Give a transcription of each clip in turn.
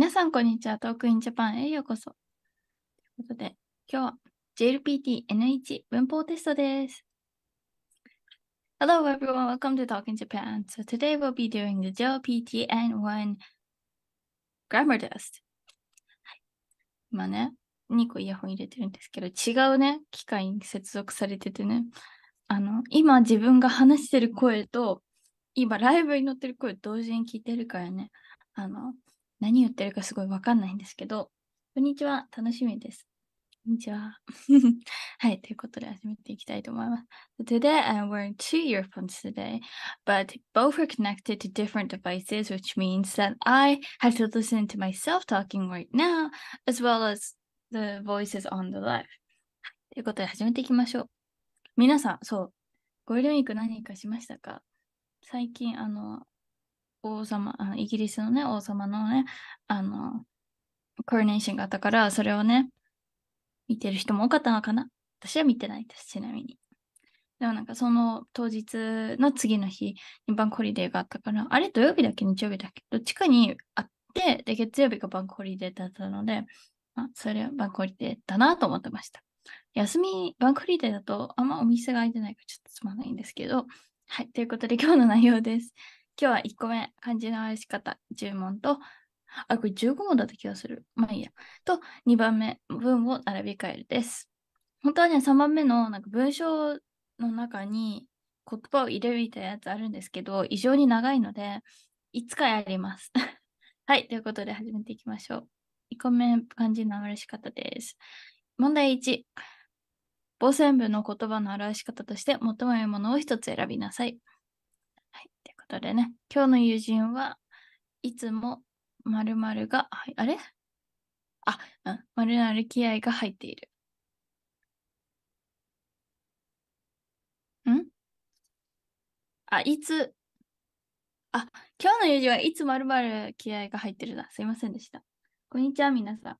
皆さん、こんにちは。トークインジャパンへようこそ。ということで、今日は JLPT-N1 文法テストです。Hello everyone, welcome to Talk in Japan. So today we'll be doing the JLPT-N1 grammar test. 今ね、2個イヤホン入れてるんですけど、違うね、機械に接続されててね、あの、今自分が話してる声と、今ライブに乗ってる声同時に聞いてるからね、あの、何言ってるかすごいわかんないんですけど、こんにちは、楽しみです。こんにちは。はい、ということで始めていきたいと思います。Today I'm wearing two earphones today, but both are connected to different devices, which means that I have to listen to myself talking right now, as well as the voices on the left. ということで始めていきましょう。皆さん、そう、ゴールデンウィーク何かしましたか最近、あの、王様、あのイギリスのね、王様のね、あの、コーネーションがあったから、それをね、見てる人も多かったのかな。私は見てないです、ちなみに。でもなんかその当日の次の日にバンクホリデーがあったから、あれ土曜日だっけ日曜日だっけどっちかにあって、で、月曜日がバンクホリデーだったので、まあ、それはバンクホリデーだなと思ってました。休み、バンクホリデーだとあんまお店が開いてないからちょっとつまんないんですけど、はい、ということで今日の内容です。今日は1個目、漢字の表し方10問と、あ、これ15問だった気がする。まあいいや。と、2番目、文を並び替えるです。本当はね、3番目のなんか文章の中に言葉を入れるみたいなやつあるんですけど、異常に長いので、いつかやります。はい、ということで始めていきましょう。1個目、漢字の表し方です。問題1。傍線部の言葉の表し方として最も良いものを1つ選びなさい。はい、ということでね、今日の友人はいつもまるが、あれあ、うん、〇〇気合が入っている。んあ、いつ、あ、今日の友人はいつまる気合が入ってるだ。すいませんでした。こんにちは、皆さん。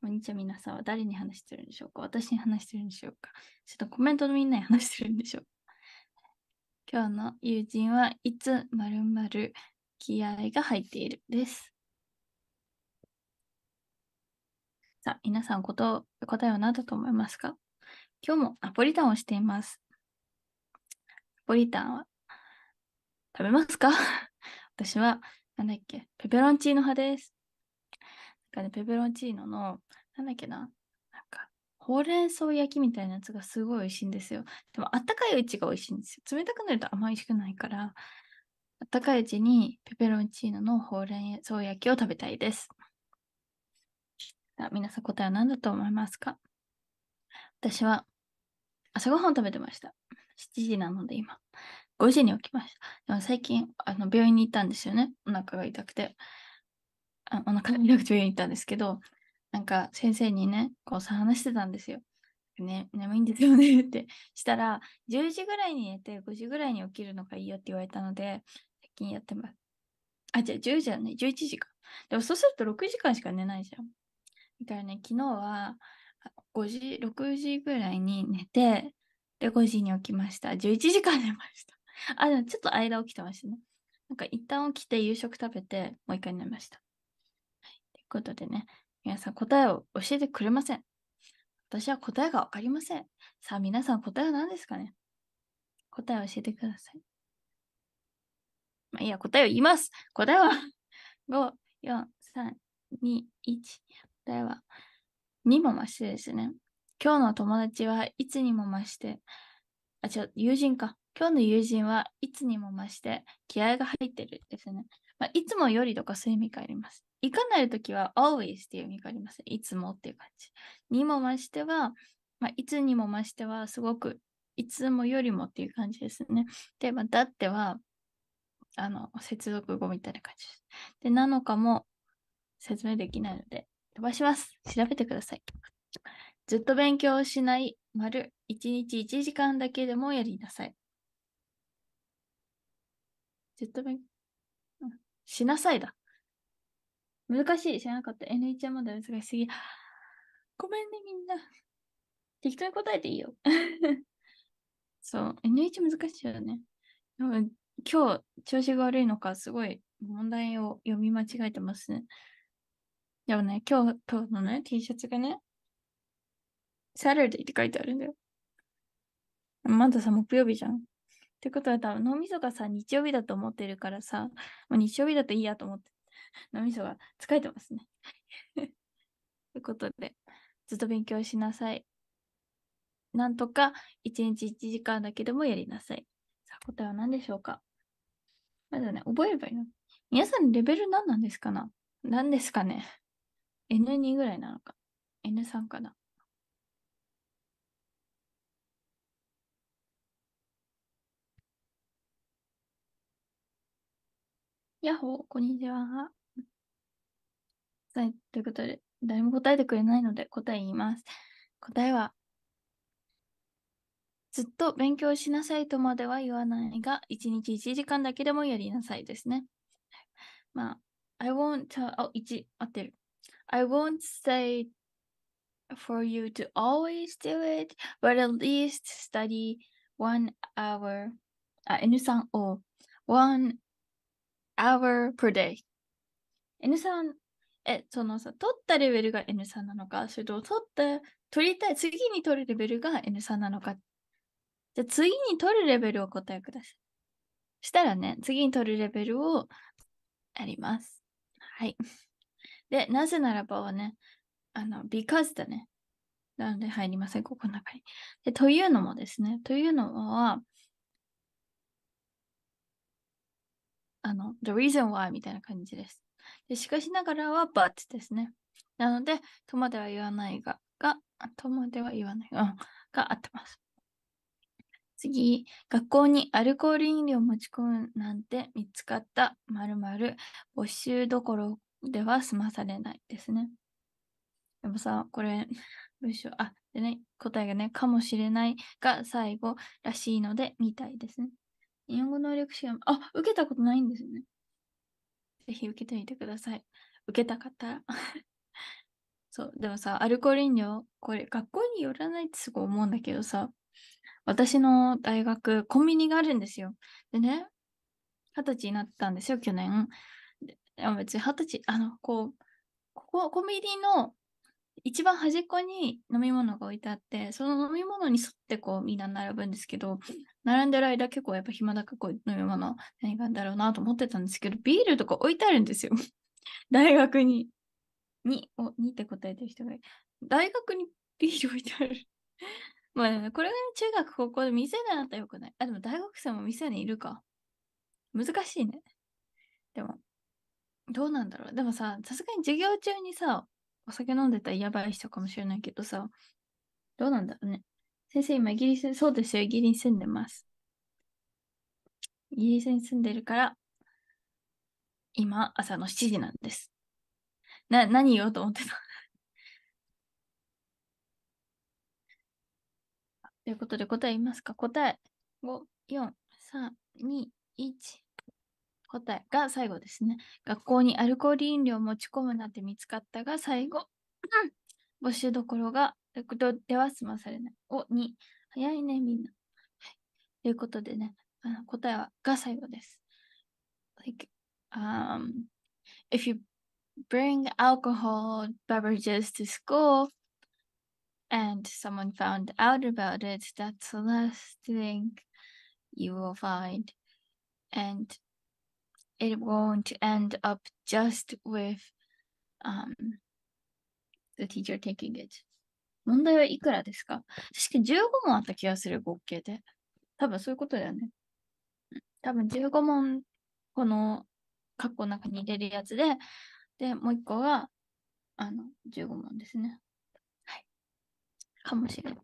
こんにちは、皆さんは誰に話してるんでしょうか私に話してるんでしょうかちょっとコメントのみんなに話してるんでしょうか今日の友人はいつまるまる気合が入っているです。さあ、皆さんこと答えは何だと思いますか今日もナポリタンをしています。ナポリタンは食べますか 私は、なんだっけ、ペペロンチーノ派です。なんかね、ペペロンチーノの、なんだっけな、ほうれん草焼きみたいなやつがすごい美味しいんですよ。でもあったかいうちが美味しいんですよ。冷たくなるとあんま美味しくないから、あったかいうちにペペロンチーノのほうれん草焼きを食べたいです。さあ皆さん答えは何だと思いますか私は朝ごはん食べてました。7時なので今。5時に起きました。でも最近、あの病院に行ったんですよね。お腹が痛くて。あお腹が痛くて病院に行ったんですけど、なんか先生にね、こうさ、話してたんですよ。ね、眠いんですよねって。したら、10時ぐらいに寝て5時ぐらいに起きるのがいいよって言われたので、最近やってます。あ、じゃあ10時だね、11時か。でもそうすると6時間しか寝ないじゃん。だからね、昨日は5時、6時ぐらいに寝て、で、5時に起きました。11時間寝ました。あ、でもちょっと間起きてましたね。なんか一旦起きて夕食食べて、もう一回寝ました。はい。ということでね、皆さん答えを教えてくれません。私は答えがわかりません。さあ皆さん答えは何ですかね答えを教えてください。まあ、いや、答えを言います。答えは5、4、3、2、1。答えは2も増してですね。今日の友達はいつにも増して、あ、違う、友人か。今日の友人はいつにも増して気合が入ってるですね。まあ、いつもよりとかそういう意味があります。いかなるときは always っていう意味があります。いつもっていう感じ。にもましては、まあ、いつにもましては、すごくいつもよりもっていう感じですね。で、まあ、だっては、あの、接続語みたいな感じです。で、なのかも説明できないので、飛ばします。調べてください。ずっと勉強しない、丸、1日1時間だけでもやりなさい。ずっと勉強。しなさいだ。難しい。知らなかった。NH はまだ難しすぎ。ごめんね、みんな。適当に答えていいよ。そう、NH 難しいよね。今日、調子が悪いのか、すごい問題を読み間違えてますね。でもね、今日、今日のね、T シャツがね、サラ t u って書いてあるんだよ。まださ、木曜日じゃん。ってことは多分脳みそがさ、日曜日だと思ってるからさ、もう日曜日だといいやと思って、脳みそが疲れてますね。ということで、ずっと勉強しなさい。なんとか1日1時間だけでもやりなさい。さあ、答えは何でしょうかまずね、覚えればいいの。皆さんレベル何なんですかな何ですかね ?N2 ぐらいなのか ?N3 かなやっほー、こんにちは。はい、ということで、誰も答えてくれないので答え言います。答えは、ずっと勉強しなさいとまでは言わないが、1日1時間だけでもやりなさいですね。まあ、I won't あ、1、合ってる。I won't say for you to always do it, but at least study one hour, あ、N3 One hour per day。n さん、え、そのさ、取ったレベルが n さんなのか、それと取った、取りたい、次に取るレベルが n さんなのか。じゃ次に取るレベルをお答えください。したらね、次に取るレベルをやります。はい。で、なぜならばはね、あの、because だね。なので入りません、ここの中に。で、というのもですね、というのは、あの、the reason why みたいな感じです。でしかしながらは but ですね。なので、とまでは言わないが、が、とまでは言わないが、うん、が合ってます。次、学校にアルコール飲料を持ち込むなんて見つかった〇〇募集どころでは済まされないですね。でもさ、これ、文章、あ、でね、答えがね、かもしれないが最後らしいので、みたいですね。日本語能力試験、あ、受けたことないんですね。ぜひ受けてみてください。受けた方。そう、でもさ、アルコール飲料、これ学校によらないってすごい思うんだけどさ、私の大学、コンビニがあるんですよ。でね、二十歳になったんですよ、去年。でも別に二十歳、あの、こう、ここ、コンビニの一番端っこに飲み物が置いてあって、その飲み物に沿ってこうみんな並ぶんですけど、並んでる間結構やっぱ暇だからこう飲み物何があるんだろうなと思ってたんですけど、ビールとか置いてあるんですよ。大学に。に、お、にって答えてる人がいる。大学にビール置いてある。まあでもこれが、ね、中学高校で店であったらよくない。あ、でも大学生も店にいるか。難しいね。でも、どうなんだろう。でもさ、さすがに授業中にさ、お酒飲んでたらやばい人かもしれないけどさ、どうなんだろうね。先生、今イギリス、そうですよ、イギリスに住んでます。イギリスに住んでるから、今、朝の7時なんです。な、何言おうと思ってたということで答え言いますか答え。5、4、3、2、1。答えが最後ですね。学校にアルコール飲料を持ち込むなんて見つかったが最後。募集どころが、では済まされない。お、に早いね、みんな。はい。ということでね、あの答えはが最後です。Like, um, if you bring alcohol beverages to school and someone found out about it, that's the last thing you will find. And it won't end up just with、um, the teacher taking it. 問題はいくらですか確か15問あった気がする、合計で。多分そういうことだよね。多分15問、この括弧の中に入れるやつで、で、もう一個が、あの、15問ですね。はい。かもしれない。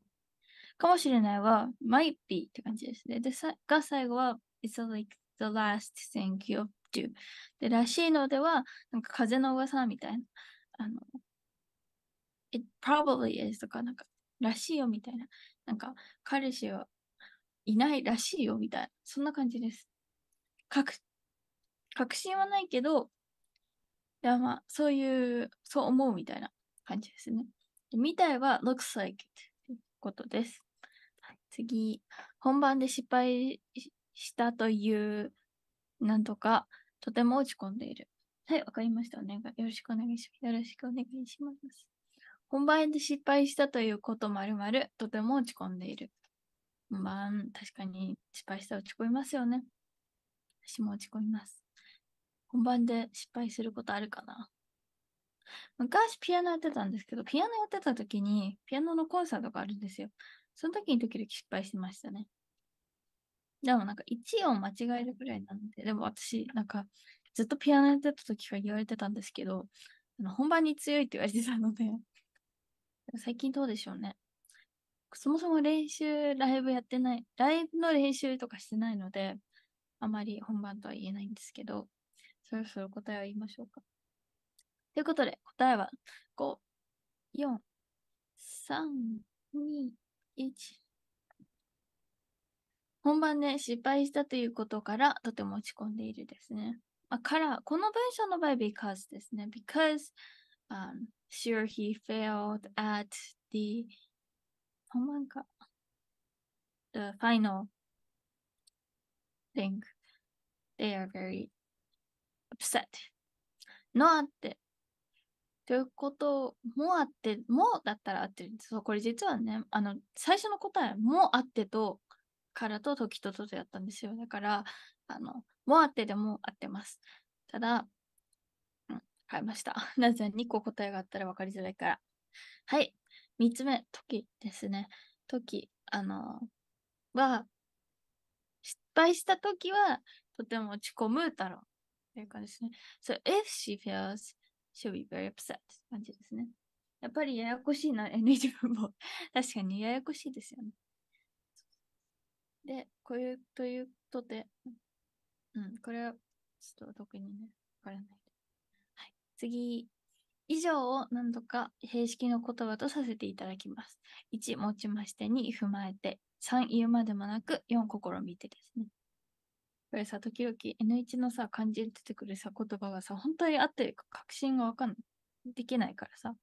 かもしれないは、might be って感じですね。で、さが最後は、it's like the last thing you've っていう。で、らしいのでは、なんか風の噂みたいな。あの、it probably is とか、なんか、らしいよみたいな。なんか、彼氏はいないらしいよみたいな。そんな感じです。確、確信はないけど、いやまあ、そういう、そう思うみたいな感じですね。で、みたいは looks like ということです。はい、次、本番で失敗したというなんとかとても落ち込んでいる。はい、わかりました。お願い。よろしくお願いします。よろしくお願いします。本番で失敗したということあるまる、とても落ち込んでいる。本番、確かに失敗したら落ち込みますよね。私も落ち込みます。本番で失敗することあるかな昔ピアノやってたんですけど、ピアノやってた時に、ピアノのコンサートがあるんですよ。その時に時々失敗してましたね。でもなんか1音間違えるぐらいなんで、でも私、なんかずっとピアノやってた時から言われてたんですけど、あの本番に強いって言われてたので、最近どうでしょうね。そもそも練習、ライブやってない、ライブの練習とかしてないので、あまり本番とは言えないんですけど、そろそろ答えを言いましょうか。ということで、答えは5、4、3、2、1。本番で失敗したということからとても落ち込んでいるですね。まあ、から、この文章の場合、because ですね。because、um, sure he failed at the 本番か the final thing they are very upset のあってということもあってもだったら合ってるんですこれ実はねあの最初の答えもあってとからと時とととやったんですよ。だから、あの、あってでもあってます。ただ、うん、変えました。なぜ2個答えがあったら分かりづらいから。はい。3つ目、時ですね。時、あの、は、失敗した時は、とても落ち込むだろう。という感じですね。So, if she fails, she'll be very upset. 感じですね。やっぱりややこしいな、n h 文も。確かにややこしいですよね。で、こういう、というとで、うん、これは、ちょっと特にね、わからない。はい、次。以上を何度か平式の言葉とさせていただきます。1、持ちまして、2、踏まえて、3、言うまでもなく、4、試みてですね。これさ、時々 N1 のさ、漢字で出てくるさ、言葉がさ、本当に合ってるか確信がわかんない。できないからさ、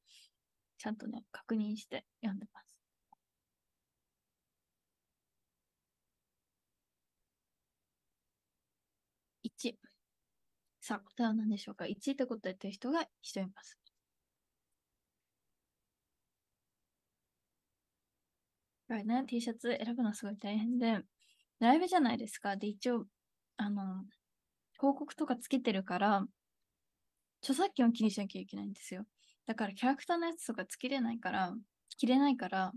ちゃんとね、確認して読んでます。1。さあ、答えは何でしょうか ?1 って答えてる人が1人います。これね、T シャツ選ぶのすごい大変で、ライブじゃないですか。で、一応、あの、広告とかつけてるから、著作権を気にしなきゃいけないんですよ。だからキャラクターのやつとかつけれないから、着れないから、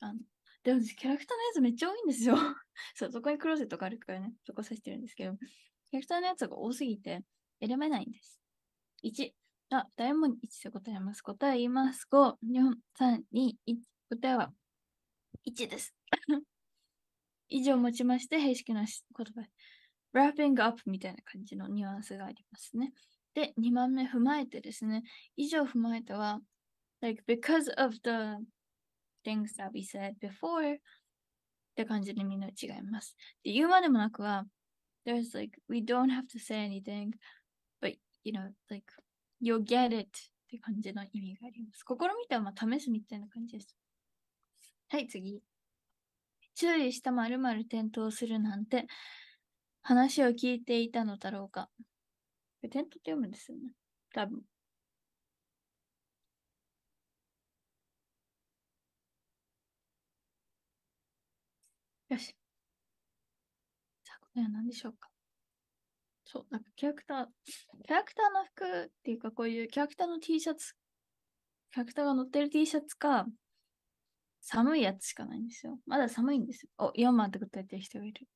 あの、でも、キャラクターのやつめっちゃ多いんですよ。そう、そこにクローゼットがあるからね、そこさしてるんですけど、キャラクターのやつが多すぎて選べないんです。1、あ、ダイモン1で答えます。答え言います。5、4、3、2、1。答えは1です。以上をもちまして、平式な言葉、ラッピングアップみたいな感じのニュアンスがありますね。で、2番目踏まえてですね、以上踏まえては、like, because of the things that we said before って感じでみんな違います。で、言うまでもなくは、there's like, we don't have to say anything, but you know, like, you'll get it って感じの意味があります。試み試すみたいな感じです。はい、次。注意したまるまる転倒するなんて話を聞いていたのだろうか。転倒って読むんですよね。多分。よし。さあ、答えは何でしょうかそう、なんかキャラクター、キャラクターの服っていうか、こういうキャラクターの T シャツ、キャラクターが乗ってる T シャツか、寒いやつしかないんですよ。まだ寒いんですよ。お、4ンって答えてる人がいる。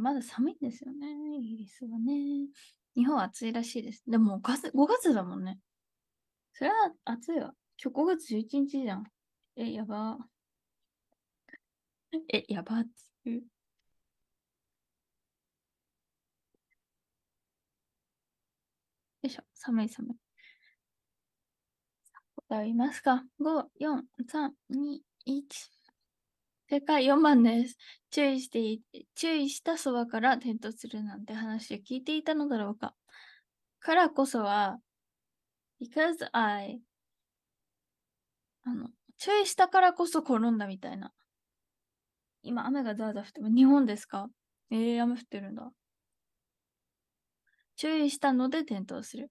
まだ寒いんですよね、イギリスはね。日本は暑いらしいです。でも5月 ,5 月だもんね。それは暑いわ。今日5月11日じゃん。え、やば。え、やばっつう。よいしょ、寒い寒い。答えますか。5、4、3、2、1。正解4番です。注意して、注意したそばから転倒するなんて話を聞いていたのだろうか。からこそは、because I あの、注意したからこそ転んだみたいな。今雨がザーザー降って日本ですかええー、雨降ってるんだ。注意したので転倒する。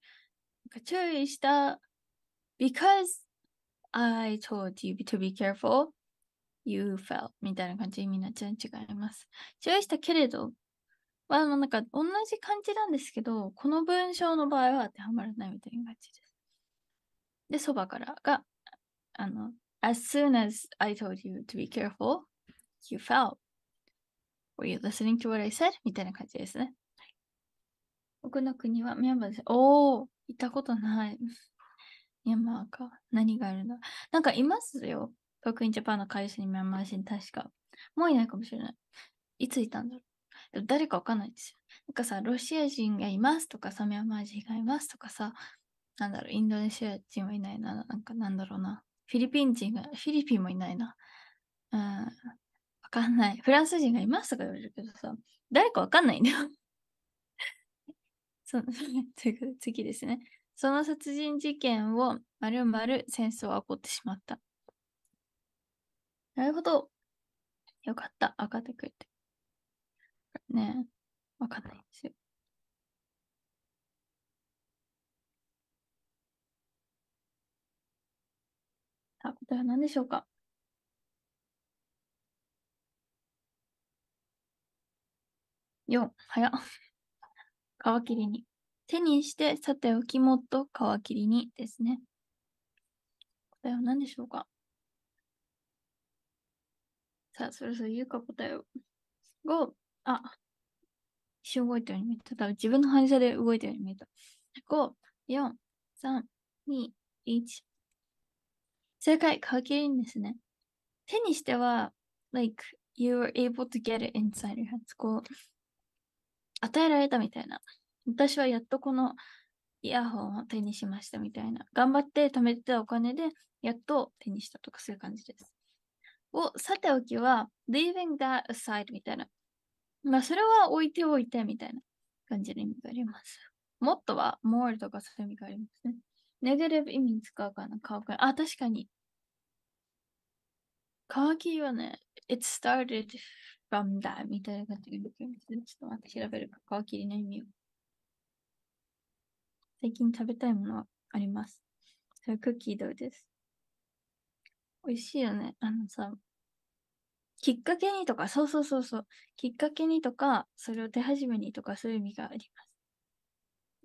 注意した because I told you to be careful, you fell みたいな感じにみんな違います。注意したけれど、まあ、なんか同じ感じなんですけど、この文章の場合は当てはまらないみたいな感じです。で、そばからが、あの、as soon as I told you to be careful, you fell. Were you listening to what I said? みたいな感じですね。僕の国はミャンマーです。おお、行ったことない。ミャンマーか。何があるのなんかいますよ。僕にジャパンの会社にミャンマー人確か。もういないかもしれない。いついたんだろう。誰かわかんないですよ。なんかさ、ロシア人がいますとかさ、ミャンマー人がいますとかさ、なんだろう、インドネシア人はいないな、なんかなんだろうな。フィリピン人が、フィリピンもいないな。うん、かんない。フランス人がいますとか言われるけどさ、誰かわかんないんだよ ということ次ですね。その殺人事件を丸々戦争は起こってしまった。なるほど。よかった。分かってくれて。ねえ、わかんないんですよ。さあ、答えは何でしょうか4、早。皮切りに。手にして、さておきもっと皮切りにですね。答えは何でしょうかさあ、そろそろ言うか答えを。5、あ、一瞬動いたように見えた。多分自分の反射で動いたように見えた。5、4、3、2、1。正解、皮切りにですね。手にしては、like, you were able to get it inside your hands. こう、与えられたみたいな。私はやっとこのイヤホンを手にしましたみたいな。頑張って貯めてたお金でやっと手にしたとかそういう感じです。を、さておきは、leaving that aside みたいな。まあ、それは置いておいてみたいな感じの意味があります。もっとは more とかそういう意味がありますね。ネガティブ意味使うかな、乾く。あ、確かに。乾きはね、it started f r o みたいな感じでちょっと待って、調べるか、皮切りの意味を。最近食べたいものはあります。それクッキーどうです。美味しいよね。あのさ、きっかけにとか、そうそうそうそう、きっかけにとか、それを手始めにとか、そういう意味があります。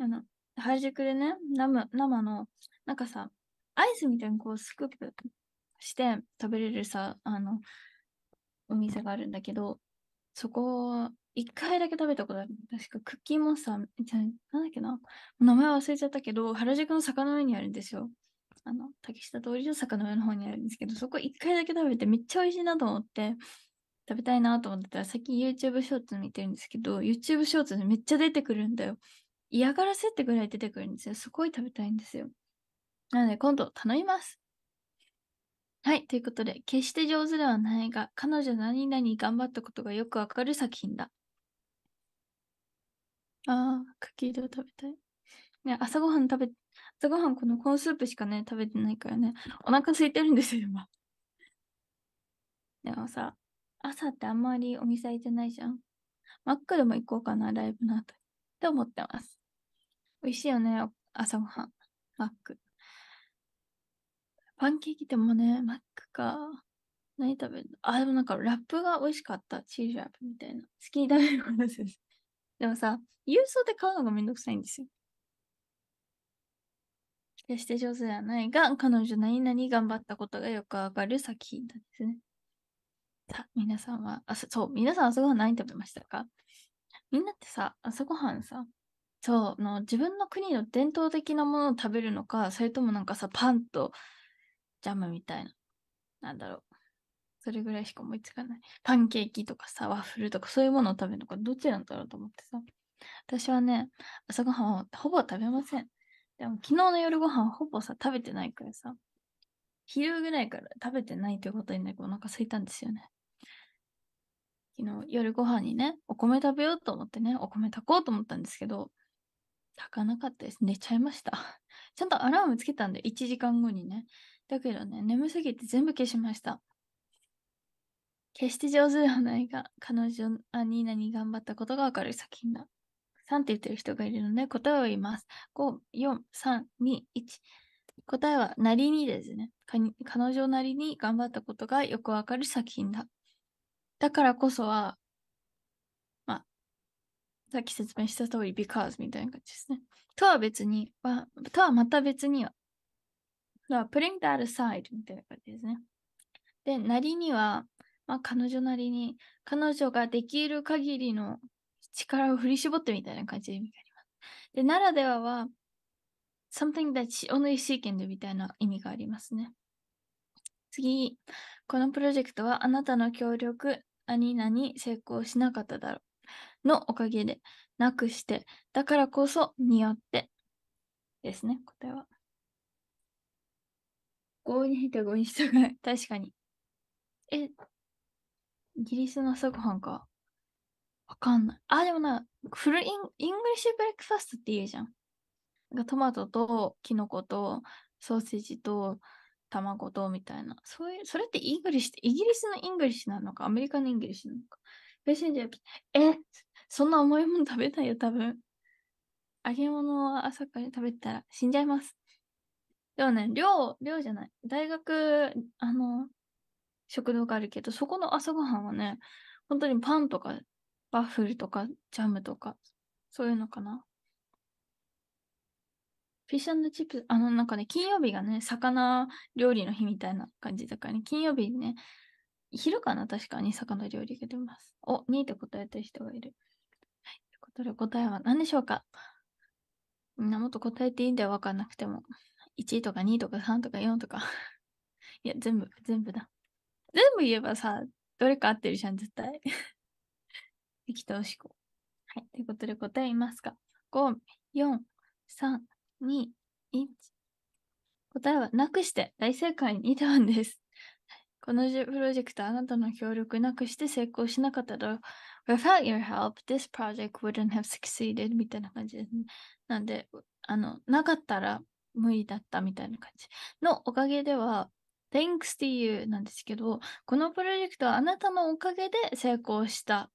あの、原宿でね、生生の、なんかさ、アイスみたいにこうスクープして食べれるさ、あの、お店があるんだけど、そこは一回だけ食べたことある。確かクッキーモンスター、じゃなんだっけな。名前忘れちゃったけど、原宿の坂の上にあるんですよ。あの、竹下通りの坂の上の方にあるんですけど、そこ一回だけ食べてめっちゃ美味しいなと思って、食べたいなと思ってたら、最近 YouTube ショーツ見てるんですけど、YouTube ショーツでめっちゃ出てくるんだよ。嫌がらせってぐらい出てくるんですよ。すごい食べたいんですよ。なので今度頼みます。はい、ということで、決して上手ではないが、彼女何々頑張ったことがよくわかる作品だ。ああ、クッキーで食べたい。ね、朝ごはん食べ、朝ごはんこのコーンスープしかね、食べてないからね、お腹空いてるんですよ、今。でもさ、朝ってあんまりお店開いてないじゃん。マックでも行こうかな、ライブの後。って思ってます。美味しいよね、朝ごはん。マック。パンケーキでもね、マックか。何食べるのあ、でもなんかラップが美味しかった。チーズラップみたいな。好きに食べることです。でもさ、郵送で買うのがめんどくさいんですよ。決して上手ではないが、彼女何々頑張ったことがよくわかる作品なんですね。さあ、皆さんは、あ、そう、皆さん朝ごはん何食べましたかみんなってさ、朝ごはんさ、そうの、自分の国の伝統的なものを食べるのか、それともなんかさ、パンとジャムみたいな。なんだろう。それぐらいしか思いつかない。パンケーキとかさ、ワッフルとかそういうものを食べるのかどっちなんだろうと思ってさ。私はね、朝ごはんはほぼ食べません。でも昨日の夜ご飯はほぼさ、食べてないからさ、昼ぐらいから食べてないということになるお腹空いたんですよね。昨日夜ご飯にね、お米食べようと思ってね、お米炊こうと思ったんですけど、炊かなかったです。寝ちゃいました。ちゃんとアラームつけたんで、1時間後にね、だけどね、眠すぎて全部消しました。決して上手ではないが、彼女アニーナに頑張ったことがわかる作品だ。3って言ってる人がいるので、答えを言います。5、4、3、2、1。答えは、なりにですね。彼女なりに頑張ったことがよくわかる作品だ。だからこそは、まあ、さっき説明した通り、because みたいな感じですね。とは別に、はとはまた別には、だから、putting t みたいな感じですね。で、なりには、まあ、彼女なりに、彼女ができる限りの力を振り絞ってみたいな感じで意味があります。で、ならではは、something that she only s e e k a n d みたいな意味がありますね。次、このプロジェクトはあなたの協力、何々成功しなかっただろう。のおかげで、なくして、だからこそによってですね、答えは。郷に入った郷に従え。確かに。え、イギリスの朝ごはんか。わかんない。あ、でもな、フルイン、イングリッシュブレックファストって言うじゃん。トマトとキノコとソーセージと卵とみたいな。そういう、それってイングリッシュって、イギリスのイングリッシュなのか、アメリカのイングリッシュなのか。別にじゃえ、そんな重いもの食べないよ、多分。揚げ物は朝から食べたら死んじゃいます。でもね、寮、寮じゃない。大学、あの、食堂があるけど、そこの朝ごはんはね、本当にパンとか、バッフルとか、ジャムとか、そういうのかな。フィッシュチップス、あの、なんかね、金曜日がね、魚料理の日みたいな感じだからね、金曜日ね、昼かな確かに魚料理が出ます。お、2位って答えた人がいる。はい。ということで答えは何でしょうかみんなもっと答えていいんだよ、わかんなくても。1とか2とか3とか4とか いや、全部、全部だ。全部言えばさ、どれか合ってるじゃん、絶対。適当思考。はい。ということで答えますか。5、4、3、2、1。答えはなくして大正解に2段です。このプロジェクトあなたの協力なくして成功しなかったと、without your help, this project wouldn't have succeeded みたいな感じですね。なんで、あの、なかったら無理だったみたいな感じのおかげでは Thanks to you なんですけど、このプロジェクトはあなたのおかげで成功した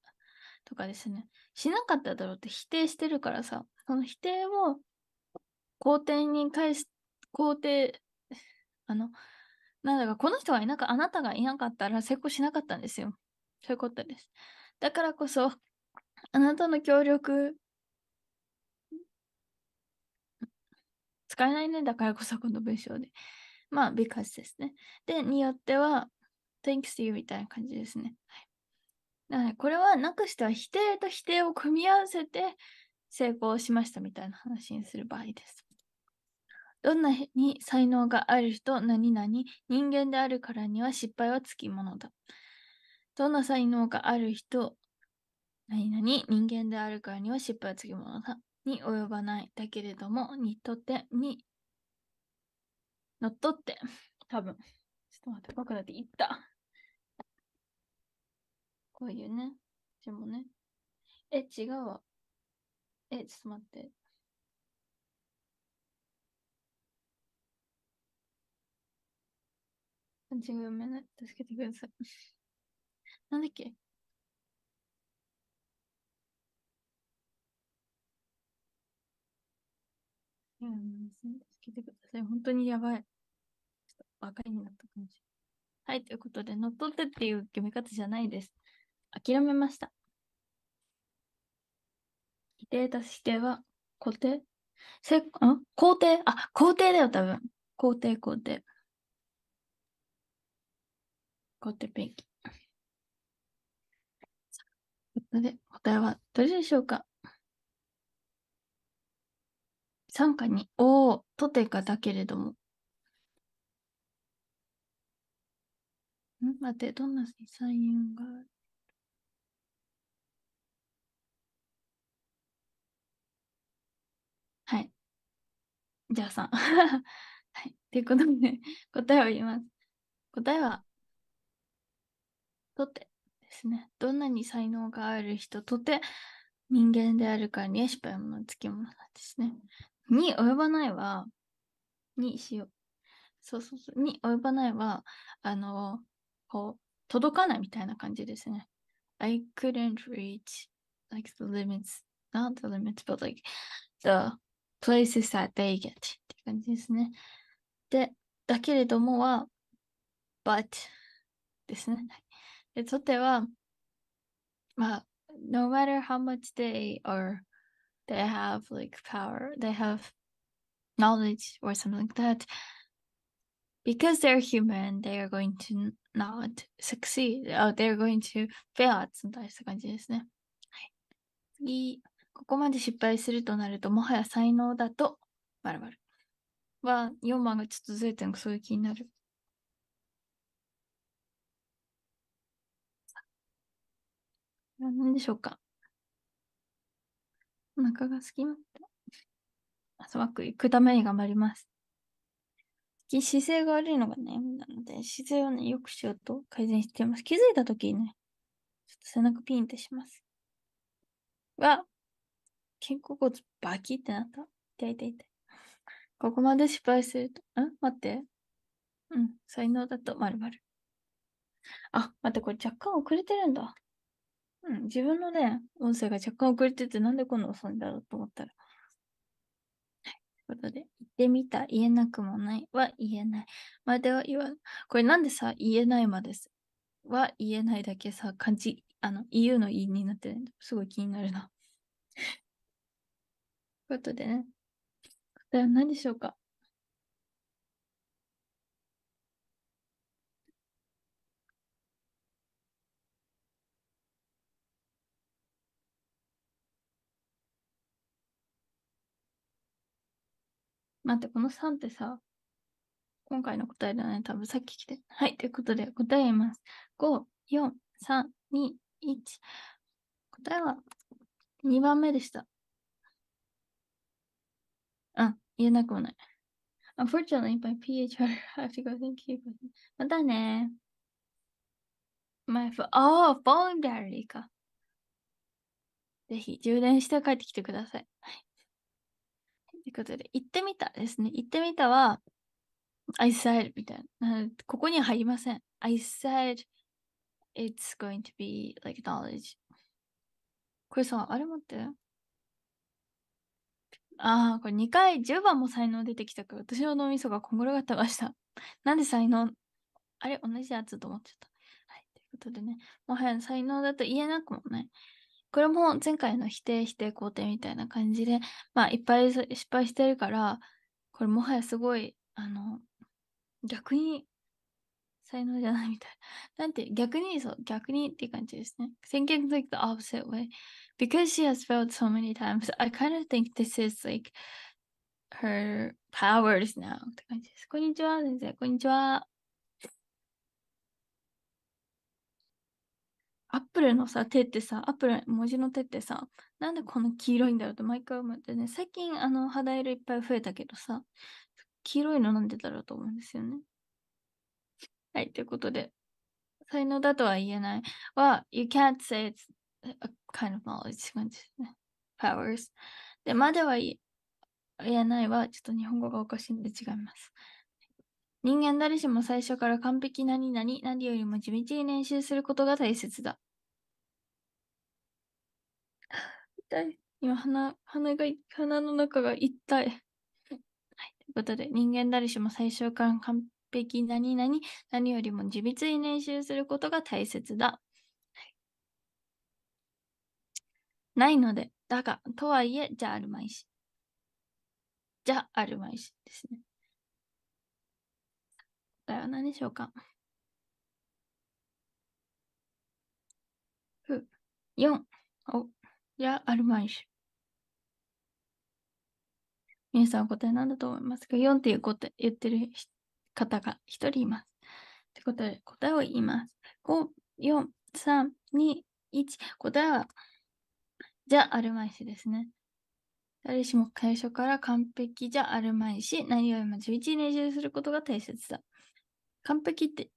とかですね。しなかっただろうって否定してるからさ、その否定を肯定に返す、肯定、あの、なんだかこの人がいなかあなたがいなかったら成功しなかったんですよ。そういうことです。だからこそ、あなたの協力使えないね。だからこそこの文章で。まあ、because ですね。で、によっては、thanks to you みたいな感じですね。はい。なので、これはなくしては否定と否定を組み合わせて成功しましたみたいな話にする場合です。どんなに才能がある人、何々、人間であるからには失敗はつきものだ。どんな才能がある人、何々、人間であるからには失敗はつきものだ。に及ばない。だけれども、にとて、に、のっとって、多分。ちょっと待って、バカだって言った。こういうね、字もね。え、違うわ。え、ちょっと待って。漢字がめな助けてください。なんだっけいや、聞いてください。本当にやばい。ちょっとになったかもしれない。はい、ということで、乗っ取ってっていう決め方じゃないです。諦めました。否定た否定は、肯定せん肯定あ、肯定だよ、多分。肯定、肯定。肯定ペンキ。ということで、答えはどれでしょうか参加に、おお、とてかだけれども。ん待って、どんな才能があるはい。じゃあさ はい。ということで、答えを言います。答えは、とてですね。どんなに才能がある人とて、人間であるからには失敗もつきものですね。に及ばないは、にしよう。そうそうそう。に及ばないは、あの、こう、届かないみたいな感じですね。I couldn't reach like the limits, not the limits, but like the places that they get って感じですね。で、だけれどもは、but ですね。で、とては、まあ、no matter how much they are they have like power, they have knowledge or something like that. Because they're human, they are going to not succeed. Oh, they're going to fail at some した感じですね。はい。次、ここまで失敗するとなると、もはや才能だと、バラバラ。は、4番がちょっとずれてるのがうごい気になる。何でしょうかお腹がすきまった。朝枠行くために頑張ります。姿勢が悪いのが悩みなので、姿勢をね、良くしようと改善しています。気づいた時にね、ちょっと背中ピンってします。わ肩甲骨バキってなった。痛い痛い痛い。ここまで失敗すると、ん待って。うん、才能だと、まるまる。あ、待って、これ若干遅れてるんだ。うん、自分のね、音声が若干遅れてて、なんでこんな遅いんだろうと思ったら。はい。ということで、言ってみた、言えなくもないは言えない。までは言わこれなんでさ、言えないまです。は言えないだけさ、漢字、あの、EU の言いになってるすごい気になるな。ということでね、答えは何でしょうか待って、この3ってさ、今回の答えだね。多分さっき来て。はい。ということで、答えます。5、4、3、2、1。答えは2番目でした。あ、言えなくもない。Unfortunately, my PHR, I have to go. Thank you. またね。my phone. ああ、phone battery か。ぜひ充電して帰ってきてください。ということで、行ってみたですね。行ってみたは、I said みたいな。ここには入りません。I said it's going to be like knowledge. これさ、あれ待って。ああ、これ2回、10番も才能出てきたから、私の脳みそがこんがらがってました。なんで才能あれ同じやつと思っちゃった。はい。ということでね、もはや才能だと言えなくもない。これも前回の否定否定肯定みたいな感じで、まあ、いっぱい失敗してるからこれもはやすごいあの逆に才能じゃないみたいな。なんて逆にそう逆にっていう感じですね。Thinking like the opposite way. Because she has failed so many times, I kind of think this is like her powers now って感じです。こんにちは、先生。こんにちは。アップルのさ、手ってさ、アップル文字の手ってさ、なんでこんな黄色いんだろうと毎回思ってね、最近あの肌色いっぱい増えたけどさ、黄色いのなんでだろうと思うんですよね。はい、ということで、才能だとは言えないは、you can't say it's a kind of knowledge 感じですね。powers。で、までは言えないは、ちょっと日本語がおかしいんで違います。人間誰しも最初から完璧な何々、何よりも地道に練習することが大切だ。痛い。今鼻、鼻が、鼻の中が痛い。はい、ということで、人間誰しも最小間完璧何々、何よりも地道に練習することが大切だ。はい、ないので、だが、とはいえ、じゃあるまいし。じゃあるまいしですね。答えは何でしょうかふ、4。お、Ja, a l m a 皆さんお答えなんだと思いますか4っていうこと言ってる方が1人います。ってことで答えを言います。5、4、3、2、1。答えは、じゃあるまいしですね。誰しも最初から完璧じゃあるまいし、何よりも11年中することが大切だ。完璧って、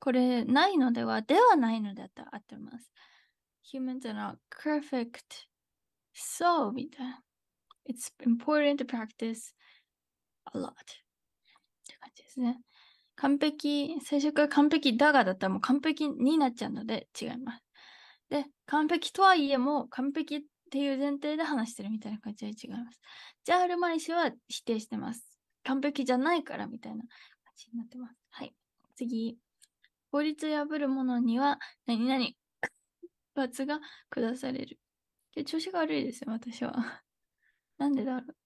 これないのではではないのであったら合ってます。humans are not perfect. So, みたいな。It's important to practice a lot. って感じですね。完璧、最初から完璧だがだったらもう完璧になっちゃうので違います。で、完璧とはいえも完璧っていう前提で話してるみたいな感じで違います。じゃあ、あるまいしは否定してます。完璧じゃないからみたいな感じになってます。はい。次。法律を破る者には何々罰が下される。で、調子が悪いですよ、私は。なんでだろう。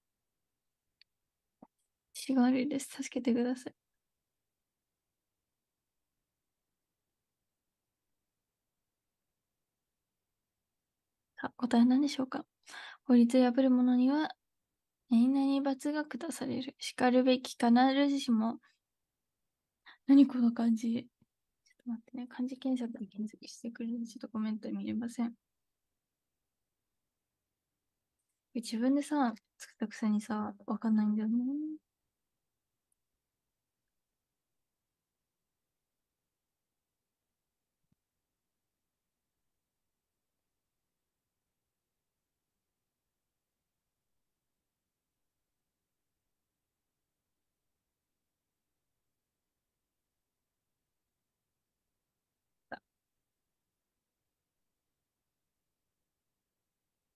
調子が悪いです。助けてください。さあ、答えなんでしょうか。法律を破る者には、何々罰が下される。叱るべき必ずしも。何この感じ。待ってね、漢字検索で検索してくれるちょっとコメント見れません。自分でさ、作ったくせにさ、わかんないんだよね。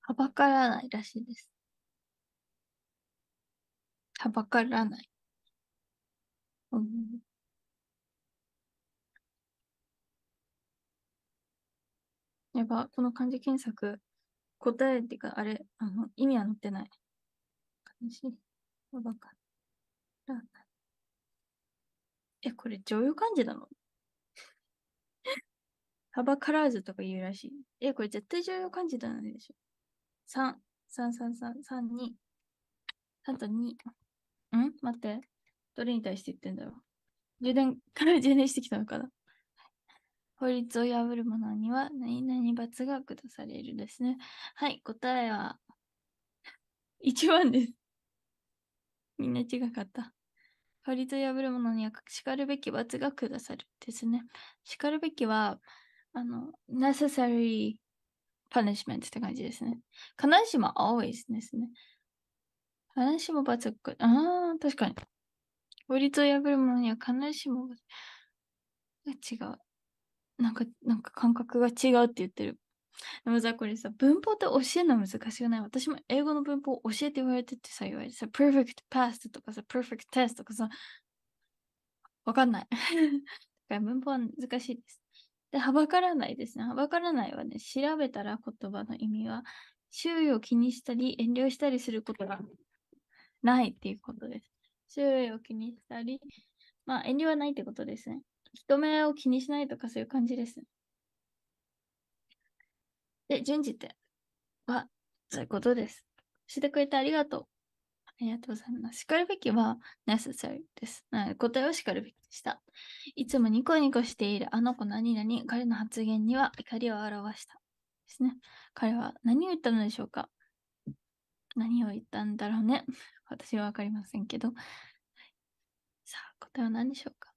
はばからないらしいです。はばからない。うん、やっぱこの漢字検索、答えっていうか、あれ、あの意味は載ってない。漢字はばからない。え、これ常用漢字なの はばからずとか言うらしい。え、これ絶対常用漢字じゃないでしょ。3、3、3、3、3、2。3と2。ん待って。どれに対して言ってんだろう。充電から充電してきたのかな。法律を破る者には何々罰が下されるですね。はい、答えは1番です。みんな違かった。法律を破る者には叱るべき罰が下さるですね。叱るべきは、あの、necessary パネシメントって感じですね。必ずしも always ですね。必ずしも罰が、ああ、確かに。法律を破る者には必ずしも違う。なんか、なんか感覚が違うって言ってる。でもさ、これさ、文法って教えるの難しくない私も英語の文法を教えて言われてってさ、言われてさ、perfect past とかさ、perfect test とかさ、わかんない。だから文法は難しいです。で、はばからないですね。はばからないはね、調べたら言葉の意味は、周囲を気にしたり、遠慮したりすることがないっていうことです。周囲を気にしたり、まあ、遠慮はないってことですね。人目を気にしないとかそういう感じです。で、順次っては、そういうことです。してくれてありがとう。ありがとうございます。叱るべきは necessary です。答えを叱るべきでした。いつもニコニコしているあの子何々、彼の発言には怒りを表した。ですね。彼は何を言ったのでしょうか何を言ったんだろうね。私はわかりませんけど。さあ、答えは何でしょうか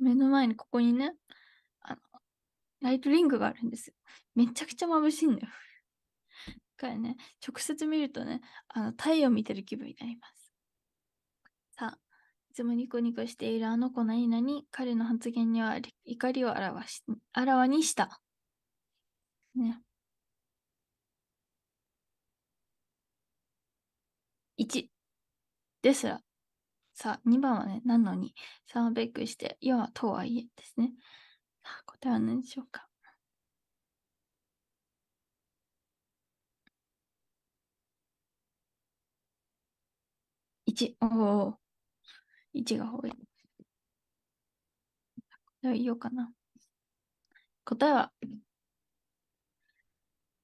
目の前にここにね、あの、ライトリングがあるんですよ。めちゃくちゃ眩しいんだよ。かにね、直接見るとね、あの太陽見てる気分になります。さあ、いつもニコニコしているあの子何に、彼の発言には怒りをあらわしあらわにした。ね。1ですら。さあ、2番はね、なのに、3をベックして、要はとはいえですね。答えは何でしょうか1、おお、1が多い。答えを言おうかな。答えは、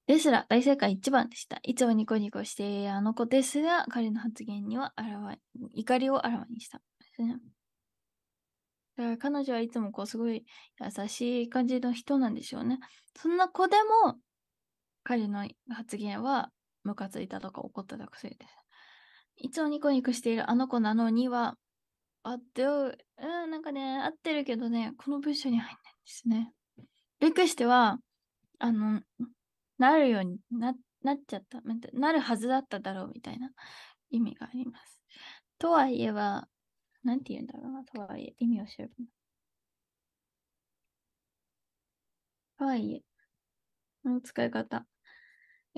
ですら大正解1番でした。いつもニコニコしてあの子ですが、彼の発言にはあらわ怒りをあらわにした。だから彼女はいつもこうすごい優しい感じの人なんでしょうね。そんな子でも彼の発言はムカついたとか怒ったとかするです。いつもニコニコしているあの子なのには、あってうん、なんかね、合ってるけどね、この文章に入んないんですね。ルクしては、あの、なるようにななっちゃった、なるはずだっただろうみたいな意味があります。とはいえば、なんて言うんだろうな、とはいえ、意味を知る。とはいえ、この使い方。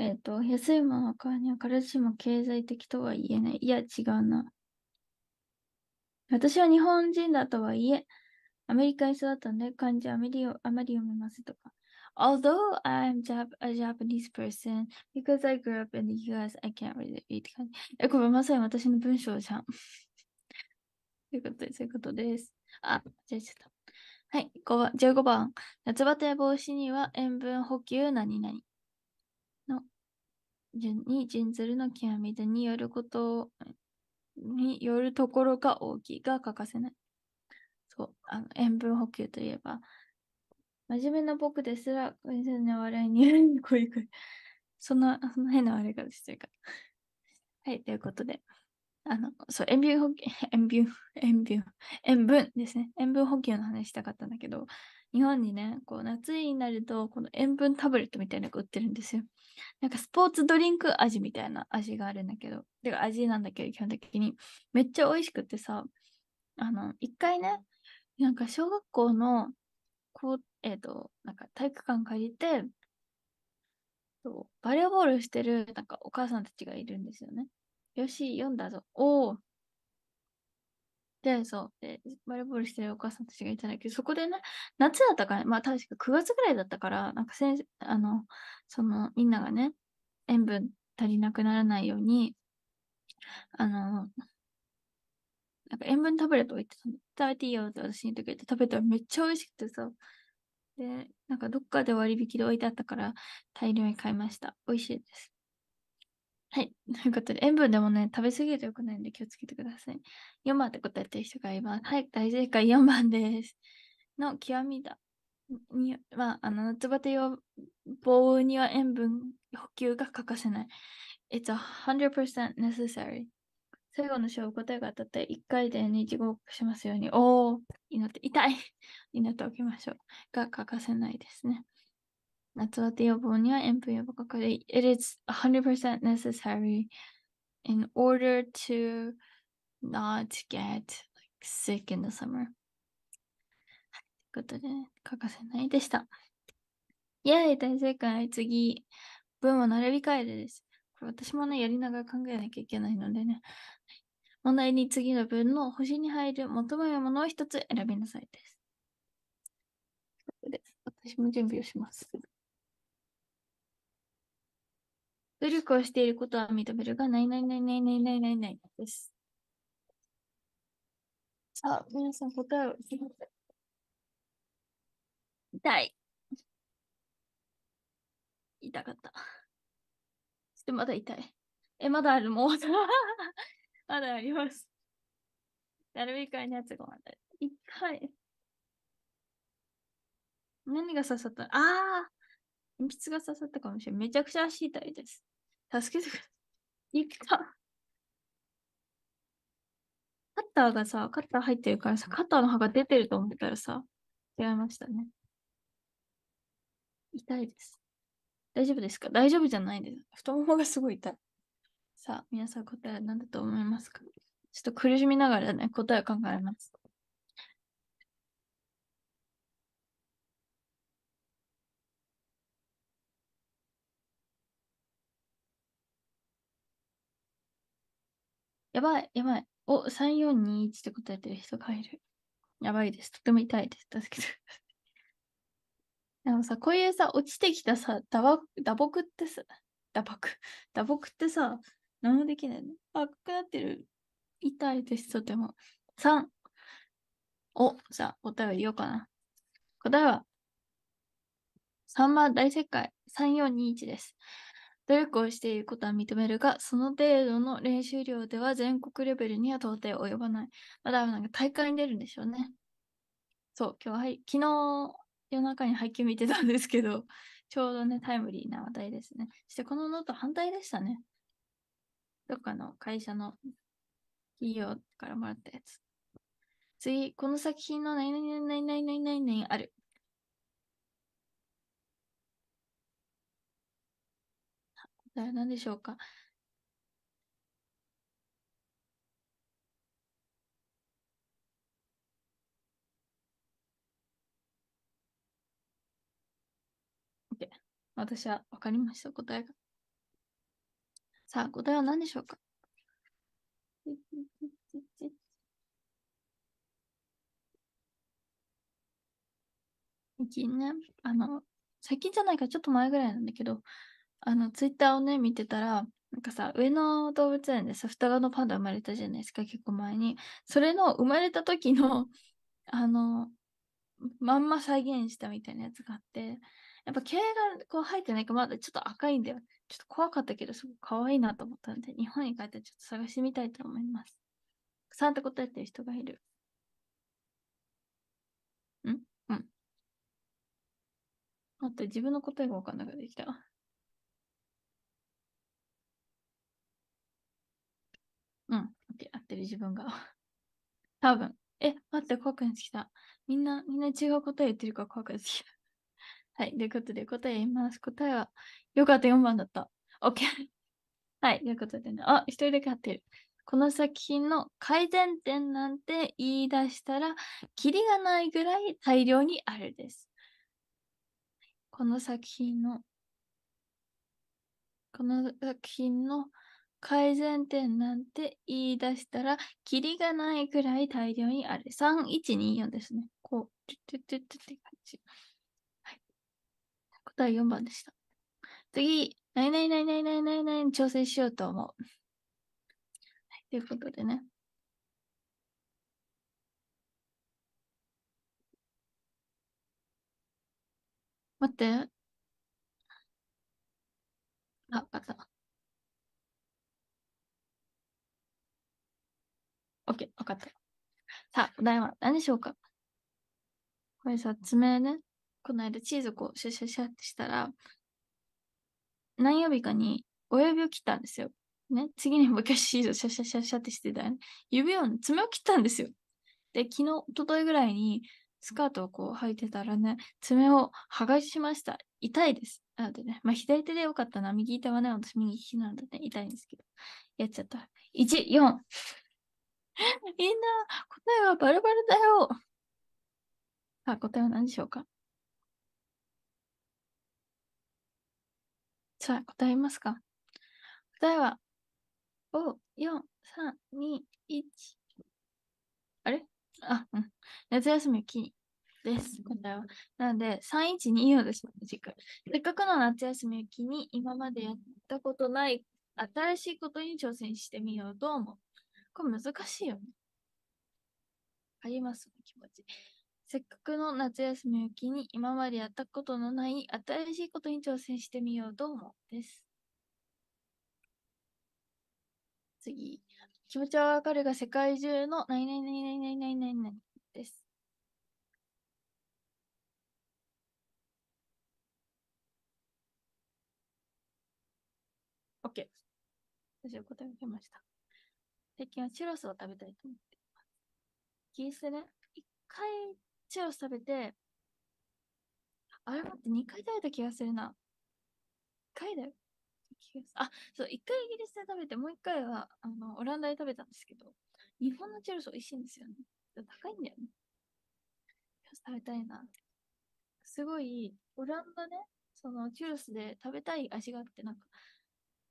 えっ、ー、と、安いものを買うには必ずしも経済的とは言えない。いや、違うな。私は日本人だとはいえ、アメリカに育ったので漢字あまあまり読めませんとか。Although I'm Jap a Japanese person, because I grew up in the US, I can't really read. え、これまさに私の文章じゃん。ということで、そういうことです。あ、じゃあちょっと。はい、15番。夏バテ防止には塩分補給何々。に準ずるの極みでによることによるところが大きいが欠かせない。そう、あの塩分補給といえば、真面目な僕ですら、先生の笑いによるこういうその、その変な笑い方していから。はい、ということで。あの、そう、塩分補給、塩分、塩分、塩分ですね。塩分補給の話したかったんだけど、日本にね、こう夏になると、この塩分タブレットみたいなのが売ってるんですよ。なんかスポーツドリンク味みたいな味があるんだけど、てか味なんだけど、基本的に。めっちゃ美味しくてさ、あの、一回ね、なんか小学校の、こう、えっ、ー、と、なんか体育館借りて、バレーボールしてる、なんかお母さんたちがいるんですよね。よし、読んだぞ。おお、で、そう。で、バレーボールしてるお母さんたちがいたんだけど、そこでね、夏だったから、まあ確か9月ぐらいだったから、なんか先生、あの、その、みんながね、塩分足りなくならないように、あの、なんか塩分タブレットを言って食べていいよって私に言って食べたらめっちゃ美味しくてさ。で、なんかどっかで割引で置いてあったから大量に買いました。美味しいです。はい。ということで、塩分でもね、食べ過ぎると良くないんで気をつけてください。4番って答えてる人がいます。はい、大正解4番です。の極みだ。にまあ、あの夏バテ予防には塩分補給が欠かせない。It's 100% necessary. 最後の負答えが当たって1回で2次合しますように。おお祈って、痛い 祈っておきましょう。が欠かせないですね。夏バテ予防には塩分予防がかかる。It is 100% necessary in order to not get like, sick in the summer. はい、ということで、欠かせないでした。イェイ大正解次、文を並び替えるです。これ私もね、やりながら考えなきゃいけないのでね。問題に次の文の星に入る求めるものを一つ選びなさいです。私も準備をします。努力をしていることは認めるが、ないないないないないないないないです。あ、皆さん答えを聞いて痛い。痛かった。ちょっとまだ痛い。え、まだある、もう。まだあります。なるべくのやつがまだ。痛い。何が刺さったああ鉛筆が刺さったかもしれない。めちゃくちゃ足痛いです。助けてくれ。行きた。カッターがさ、カッター入ってるからさ、カッターの刃が出てると思ったらさ、違いましたね。痛いです。大丈夫ですか大丈夫じゃないです。太ももがすごい痛い。さあ、皆さん答えは何だと思いますかちょっと苦しみながらね、答えを考えます。やばい、やばい。お、3421って答えてる人がいる。やばいです。とても痛いです。助けてください。でもさ、こういうさ、落ちてきたさ、打撲打撲ってさ、打撲、打撲ってさ、何もできないの。赤くなってる。痛いです、とても。3。お、じゃあ、お便りおうかな。答えは、3番大正解、3421です。努力をしていることは認めるが、その程度の練習量では全国レベルには到底及ばない。まだなんか大会に出るんでしょうね。そう、今日は、はい、昨日夜中に配球見てたんですけど、ちょうどね、タイムリーな話題ですね。そしてこのノート反対でしたね。どっかの会社の企業からもらったやつ。次、この作品の何々何々何々何々ある。何でしょうか。OK。私は分かりました、答えが。さあ、答えは何でしょうか最近ね、あの、最近じゃないか、ちょっと前ぐらいなんだけど、あの、ツイッターをね、見てたら、なんかさ、上野動物園でさ、双子のパンダ生まれたじゃないですか、結構前に。それの生まれた時の、あの、まんま再現したみたいなやつがあって、やっぱ毛がこう生えてないかまだちょっと赤いんだよ。ちょっと怖かったけど、すごく可愛いなと思ったんで、日本に帰ってちょっと探してみたいと思います。さんって答えてる人がいる。んうん。待って、自分の答えがわかんなくできた。合ってる自分が。多分。え、待って、怖くなってきた。みんな、みんな違う答え言ってるから怖くなってきた。はい。ということで、答え言います。答えは、よかった、4番だった。OK。はい。ということでね。あ、一人だけ合ってる。この作品の改善点なんて言い出したら、キリがないぐらい大量にあるです。この作品の、この作品の改善点なんて言い出したら、キリがないくらい大量にある。3124ですね。こう、トゥトゥトゥトゥって感じ。はい。答え4番でした。次、ないないないないないない調整しようと思う。はい、ということでね。待って。あ、あった。OK、分かった。さあ、お題は何でしょうかこれさ、爪ね、この間チーズをこう、シャシャシャってしたら、何曜日かに親指を切ったんですよ。ね、次にはシーズをシャシャシャシャってしてたね。指を、爪を切ったんですよ。で、昨日、一昨日ぐらいにスカートをこう履いてたらね、爪を剥がしました。痛いです。なのでね、まあ左手でよかったな。右手はね、私右利きなのでね、痛いんですけど。やっちゃった。1、4。みんな答えはバルバルだよ。さあ、答えは何でしょうかさあ、答えますか答えは、5、4、3、2、1。あれあ、うん。夏休みきです。答えは。なので、3124です。次回。せっかくの夏休みを機に、今までやったことない新しいことに挑戦してみようと思う。これ難しいよね。ありますね、気持ち。せっかくの夏休みを機に、今までやったことのない新しいことに挑戦してみようと思うです。次。気持ちはわかるが、世界中の何々何々何々何々です。OK。私は答えを受けました。最近はチュロスを食べたいと思っています。イギスね、一回チュロス食べて、あれ待って、二回食べた気がするな。一回だよ。あ、そう、一回イギリスで食べて、もう一回はあのオランダで食べたんですけど、日本のチュロス美味しいんですよね。高いんだよね。食べたいな。すごい、オランダね、そのチュロスで食べたい味があって、なんか、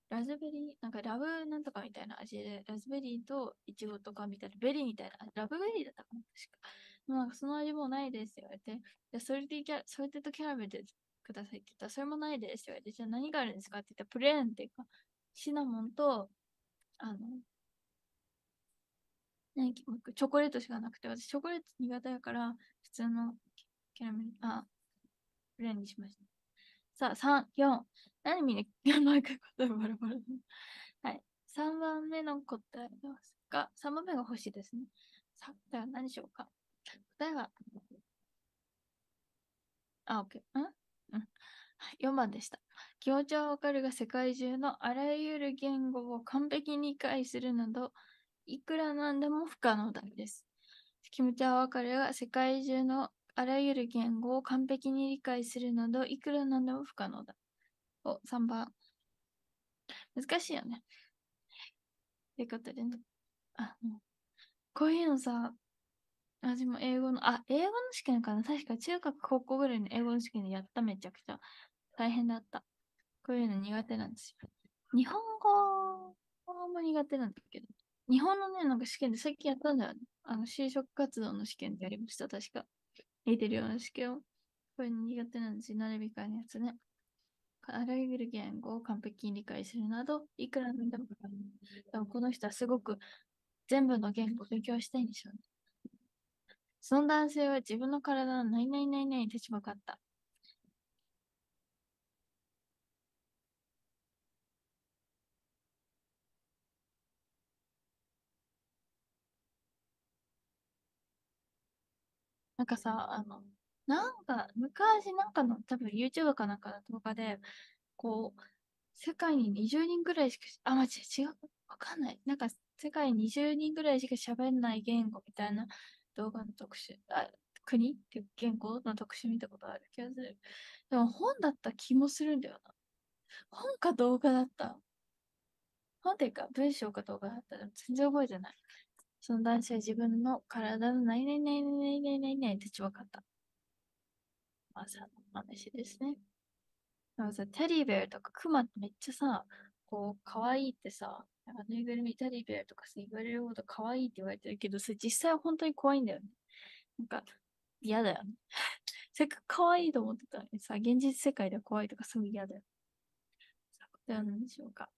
ラズベリー、なんかラブなんとかみたいな味で、ラズベリーとイチゴとかみたいな、ベリーみたいな、ラブベリーだったかな確か。なんかその味もないですって言われて、でそれでキャそれとキャラメルでくださいって言ったら、それもないですって言われて、じゃあ何があるんですかって言ったら、プレーンっていうか、シナモンと、あの、何チョコレートしかなくて、私チョコレート苦手だから、普通のキャラメル、あ、プレーンにしました。さあ、3、4、何みんな、毎回答えバラバラはい。3番目の答えですが、3番目が欲しいですね。さあ、では何でしょうか。答えは、あ、OK。んうん。4番でした。気持ちはわかるが世界中のあらゆる言語を完璧に理解するなど、いくらなんでも不可能だです。気持ちはわかるが世界中のあらゆる言語を完璧に理解するなど、いくらなんでも不可能だ。お、3番。難しいよね。ということでね。あの、こういうのさ、私も英語の、あ、英語の試験かな確か中学、高校ぐらいの英語の試験でやっためちゃくちゃ大変だった。こういうの苦手なんですよ。日本語も苦手なんだけど、日本のね、なんか試験でさっきやったんだよね。あの、就職活動の試験でやりました、確か。見てるような試験を。これ苦手なんですよ、なるべかのやつね。あらゆる言語を完璧に理解するなど、いくらなんでもでもこの人はすごく全部の言語を勉強したいんでしょうね。その男性は自分の体の何々何々に立ち向かった。なんかさ、あの、なんか昔なんかの多分 YouTube かなんかの動画でこう世界に20人ぐらいしかあ間違う違うわかんないなんか世界に20人ぐらいしか喋んない言語みたいな動画の特集あ国っていう言語の特集見たことある気がするでも本だった気もするんだよな本か動画だった本っていうか文章か動画だったら全然覚えてないその男性は自分の体のないないないないないないないってち分かった。朝の話ですね。なんかさ、テリーベアとかクマってめっちゃさ、こう、可愛いってさ、なんかぬいぐるみテリーベアとかさ、言われるほど可愛いって言われてるけどれ実際は本当に怖いんだよね。なんか、嫌だよね。せっかく可愛いと思ってたのにさ、現実世界では怖いとかすごい嫌だよ。さあ、こえは何でしょうか。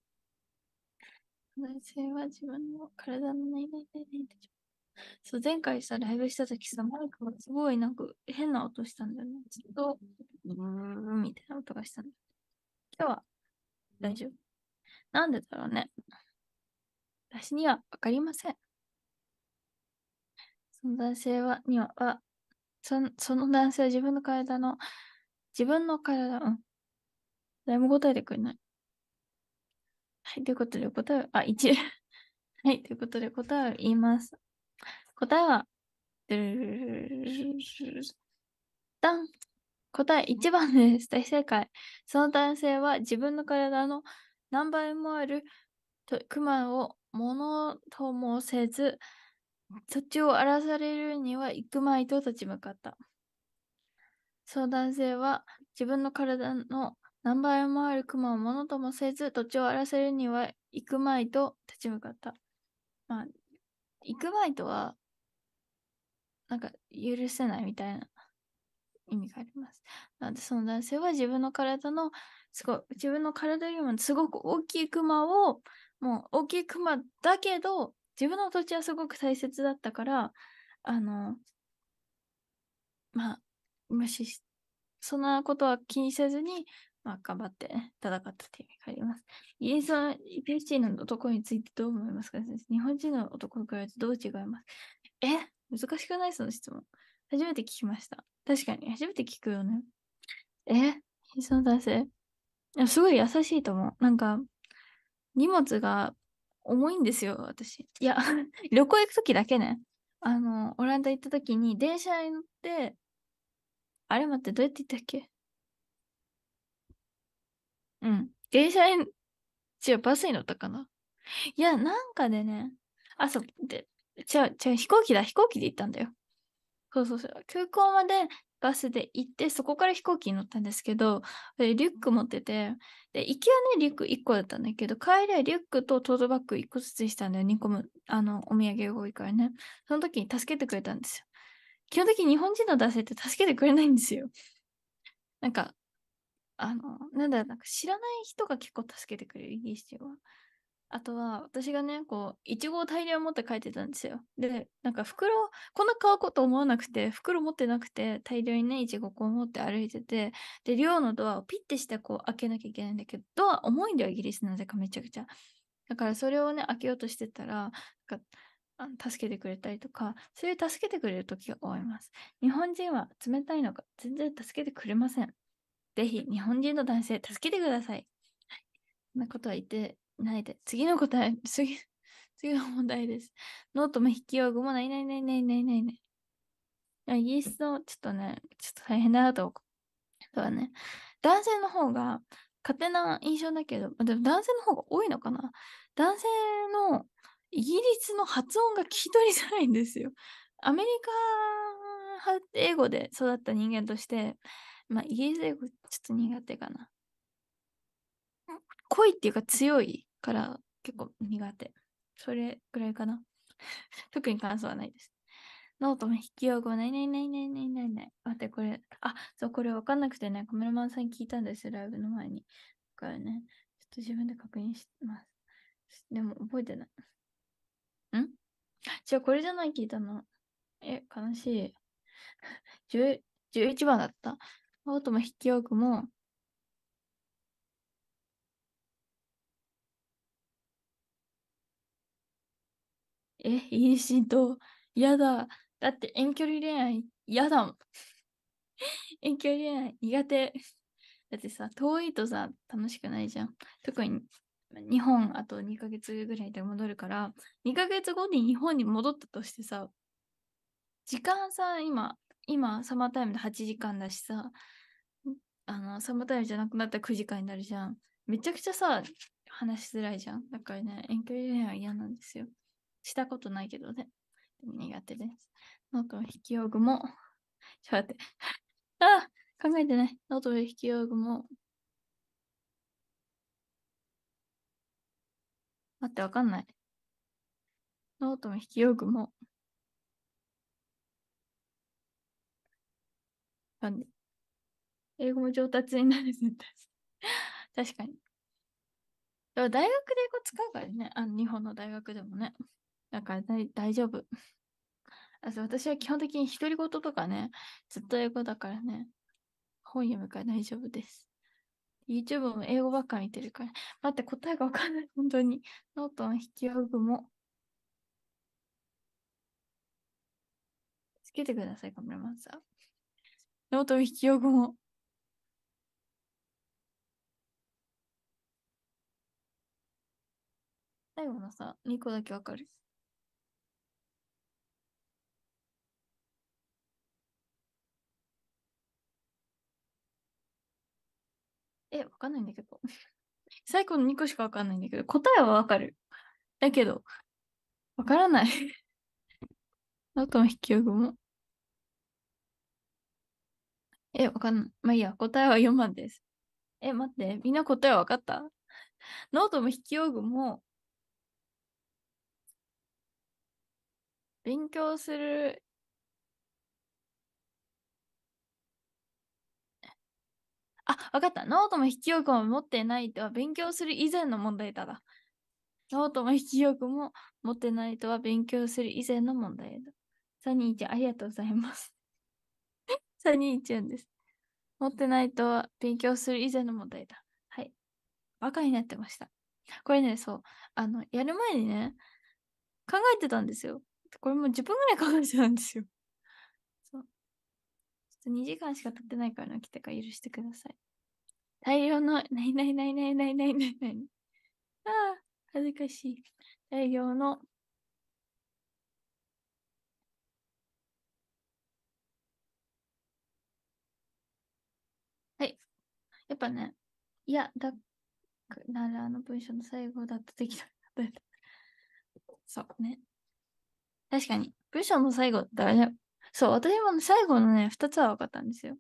男性は自分の体の内面で i d e n t そう、前回さ、ライブした時さ、マイクがすごいなんか変な音したんだよね。ずっと、うーみたいな音がしたんだ。今日は大丈夫。なんでだろうね。私にはわかりません。その男性は、には、はそその男性は自分の体の、自分の体、うん。誰も答えてくれない。はい、ということで答え、あ、1。はい、ということで答えを言います。答えは、ダン答え1番です。大正解。その男性は自分の体の何倍もあるクマをものともせず、土地を荒らされるにはくまいと立ち向かった。その男性は自分の体の何倍もあるクマをものともせず、土地を荒らせるにはくまいと立ち向かった。まあ、まいとはなんか許せないみたいな意味があります。なのでその男性は自分の体のすごい自分の体よりもすごく大きいクマをもう大きいクマだけど自分の土地はすごく大切だったからあのまあ無視しそんなことは気にせずに、まあ、頑張って戦ったという意味があります。イエスのペルチーの男についてどう思いますか日本人の男と比べてどう違いますえ難しくないその質問。初めて聞きました。確かに、初めて聞くよね。えその男性すごい優しいと思う。なんか、荷物が重いんですよ、私。いや、旅行行くときだけね。あの、オランダ行ったときに、電車に乗って、あれ待って、どうやって行ったっけうん。電車に、違う、バスに乗ったかな。いや、なんかでね、あ、そう、で、違う、違う、飛行機だ、飛行機で行ったんだよ。そうそうそう。空港までバスで行って、そこから飛行機に乗ったんですけど、リュック持ってて、で、行きはね、リュック1個だったんだけど、帰りはリュックとトートバッグ1個ずつしたんだよ。2個も、あの、お土産が多いからね。その時に助けてくれたんですよ。基本的に日本人の男性って助けてくれないんですよ。なんか、あの、なんだろう、なんか知らない人が結構助けてくれる、イギリス人は。あとは、私がね、こう、いちごを大量持って帰ってたんですよ。で、なんか袋、こんな買うこと思わなくて、袋持ってなくて、大量にね、いちごこう持って歩いてて、で、寮のドアをピッてしてこう開けなきゃいけないんだけど、ドア重いんだよ、イギリスなぜかめちゃくちゃ。だからそれをね、開けようとしてたら、なんかあの助けてくれたりとか、そういう助けてくれる時が多います。日本人は冷たいのか、全然助けてくれません。ぜひ、日本人の男性、助けてください。はい、そんなことは言ってないで。次の答え、次、次の問題です。ノートも筆記用具もないないないないないないない。イギリスのちょっとね、ちょっと大変だなと。そうね。男性の方が、勝手な印象だけど、でも男性の方が多いのかな男性のイギリスの発音が聞き取りづらいんですよ。アメリカ英語で育った人間として、まあ、イギリス英語ちょっと苦手かな。濃いっていうか強いから結構苦手。それぐらいかな。特に感想はないです。ノートも引き用語ないないないないないないない。待って、これ、あ、そう、これわかんなくてね、カメラマンさんに聞いたんですよ、ライブの前に。だからね、ちょっと自分で確認します。でも覚えてない。んじゃあこれじゃない聞いたの。え、悲しい。11番だった。ノートも引き用具も、え、い娠と、嫌だ。だって遠距離恋愛、嫌だもん。遠距離恋愛、苦手。だってさ、遠いとさ、楽しくないじゃん。特に日本あと2ヶ月ぐらいで戻るから、2ヶ月後に日本に戻ったとしてさ、時間さ、今、今、サマータイムで8時間だしさ、あの、サマータイムじゃなくなったら9時間になるじゃん。めちゃくちゃさ、話しづらいじゃん。だからね、遠距離恋愛嫌なんですよ。したことないけどね。でも苦手です。ノートを引き用具も、ちょっと待って。あ考えてない。ノートを引き用具も。待って、わかんない。ノートの引き用具も。なんで英語も上達になる絶対。確かに。でも大学で英語使うからね。あの日本の大学でもね。だから大丈夫。私は基本的に独り言とかね、ずっと英語だからね、本読むから大丈夫です。YouTube も英語ばっか見てるから。待って、答えがわかんない。本当に。ノートの引き揚げも。つけてください、カメラマンさん。ノートの引き揚げも。最後のさ、2個だけわかる。え、わかんないんだけど。最後の2個しかわかんないんだけど、答えはわかる。だけど、わからない。ノートの筆記用具も。え、わかんない。まあいいや、答えは4番です。え、待って、みんな答えわかったノートも筆記用具も、勉強するあ、わかった。ノートも引き用具も持ってないとは勉強する以前の問題だだ。ノートも引き用具も持ってないとは勉強する以前の問題だ。サニーちゃん、ありがとうございます。サニーちゃんです。持ってないとは勉強する以前の問題だ。はい。バカになってました。これね、そう。あの、やる前にね、考えてたんですよ。これもう10分ぐらい考えてたんですよ。2時間しか経ってないからな、来てから許してください。大量の、ないないないないないないないない。ああ、恥ずかしい。大量の、はい。やっぱね、いや、だならあの文章の最後だとできなかった。そうね。確かに、文章の最後だ、そう、私も最後のね、2つは分かったんですよ。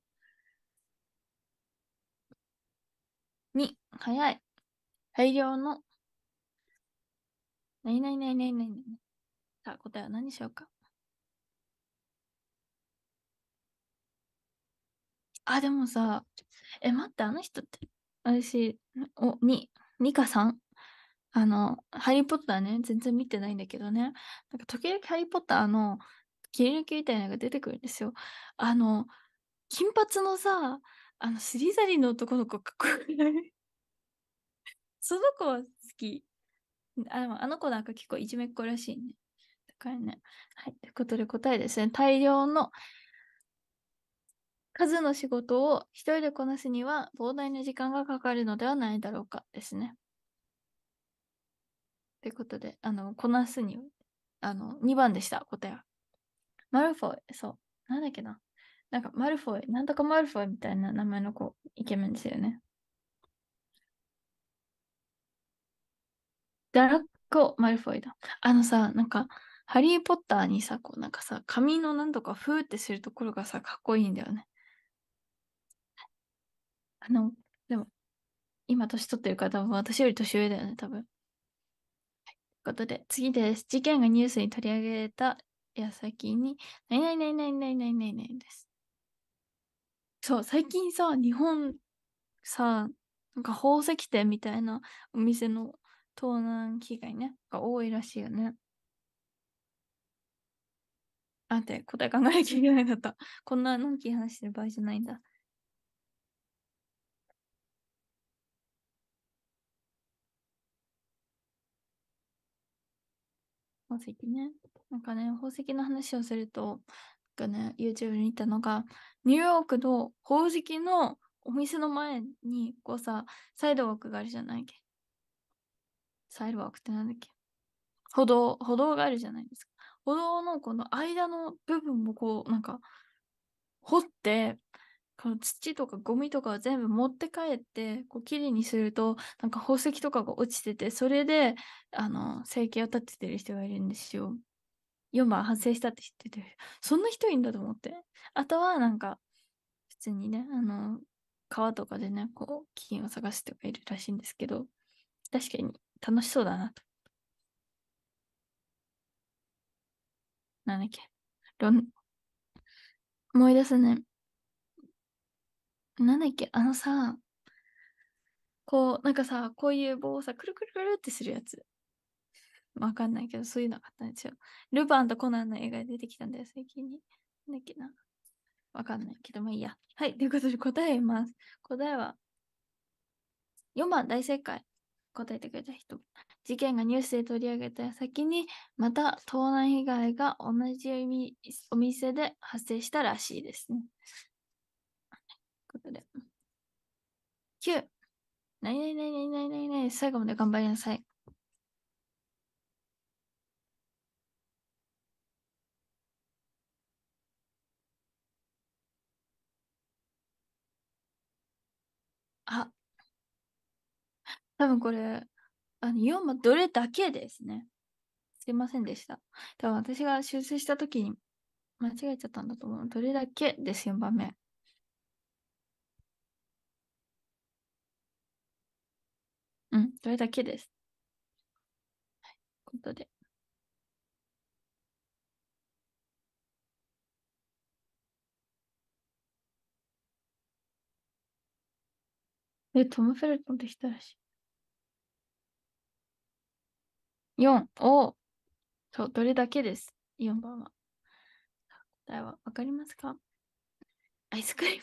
二、早い。大量の。ないないないないないない。さあ、答えは何でしょうかあ、でもさ、え、待って、あの人って、私、お、二、二か三。あの、ハリー・ポッターね、全然見てないんだけどね、なんか時々ハリー・ポッターの切り抜きみたいなのが出てくるんですよ。あの、金髪のさ、あの、スりざりの男の子かっこよくない その子は好き。あのあの子なんか結構いじめっ子らしいね。だからね。はい。ということで答えですね。大量の数の仕事を一人でこなすには膨大な時間がかかるのではないだろうかですね。ということで、あの、こなすに、は、あの、2番でした、答えは。マルフォイ、そう。なんだっけな。なんかマルフォイ、なんとかマルフォイみたいな名前の子、イケメンですよね。ダラッコ・マルフォイだ。あのさ、なんか、ハリー・ポッターにさ、こうなんかさ、髪のなんとかふーってするところがさ、かっこいいんだよね。あの、でも、今年取ってる方は私より年上だよね、多分。ということで、次です。事件がニュースに取り上げた矢先に、なななないないないないです。そう、最近さ、日本さ、なんか宝石店みたいなお店の盗難被害ね、が多いらしいよね。あ、て、答え考えなきゃいけないんだった。こんなのんき話してる場合じゃないんだ。宝石ね。なんかね、宝石の話をすると、ね、YouTube 行見たのが、ニューヨークの宝石のお店の前に、こうさ、サイドワークがあるじゃないっけ。サイドワークってなんだっけ歩道、歩道があるじゃないですか。歩道のこの間の部分もこう、なんか、掘って、この土とかゴミとかを全部持って帰って、こう、きれいにすると、なんか宝石とかが落ちてて、それで、あの、生計を立ててる人がいるんですよ。4番発生したって知ってて、そんな人いんだと思って。あとはなんか、普通にね、あの、川とかでね、こう、金を探す人がいるらしいんですけど、確かに楽しそうだなと。なんだっけ。ロン、思い出すね。なんだっけ、あのさ、こう、なんかさ、こういう棒をさ、くるくるくるってするやつ。わかんないけど、そういうのがあったんですよ。ルパンとコナンの映画出てきたんだよ、最近に。なんだっけな。わかんないけど、まあいいや。はい。ということで答えます。答えは、4番大正解。答えてくれた人。事件がニュースで取り上げた先に、また盗難被害が同じお店で発生したらしいですね。ということで。9。ないないないないないないない。最後まで頑張りなさい。多分これ、あの、4番どれだけですね。すいませんでした。多分私が修正したときに間違えちゃったんだと思う。どれだけです、4番目。うん、どれだけです。はい、ということで。え、トム・フェルトンできたらしい。4を、そう、どれだけです。4番は。答えはわかりますかアイスクリーム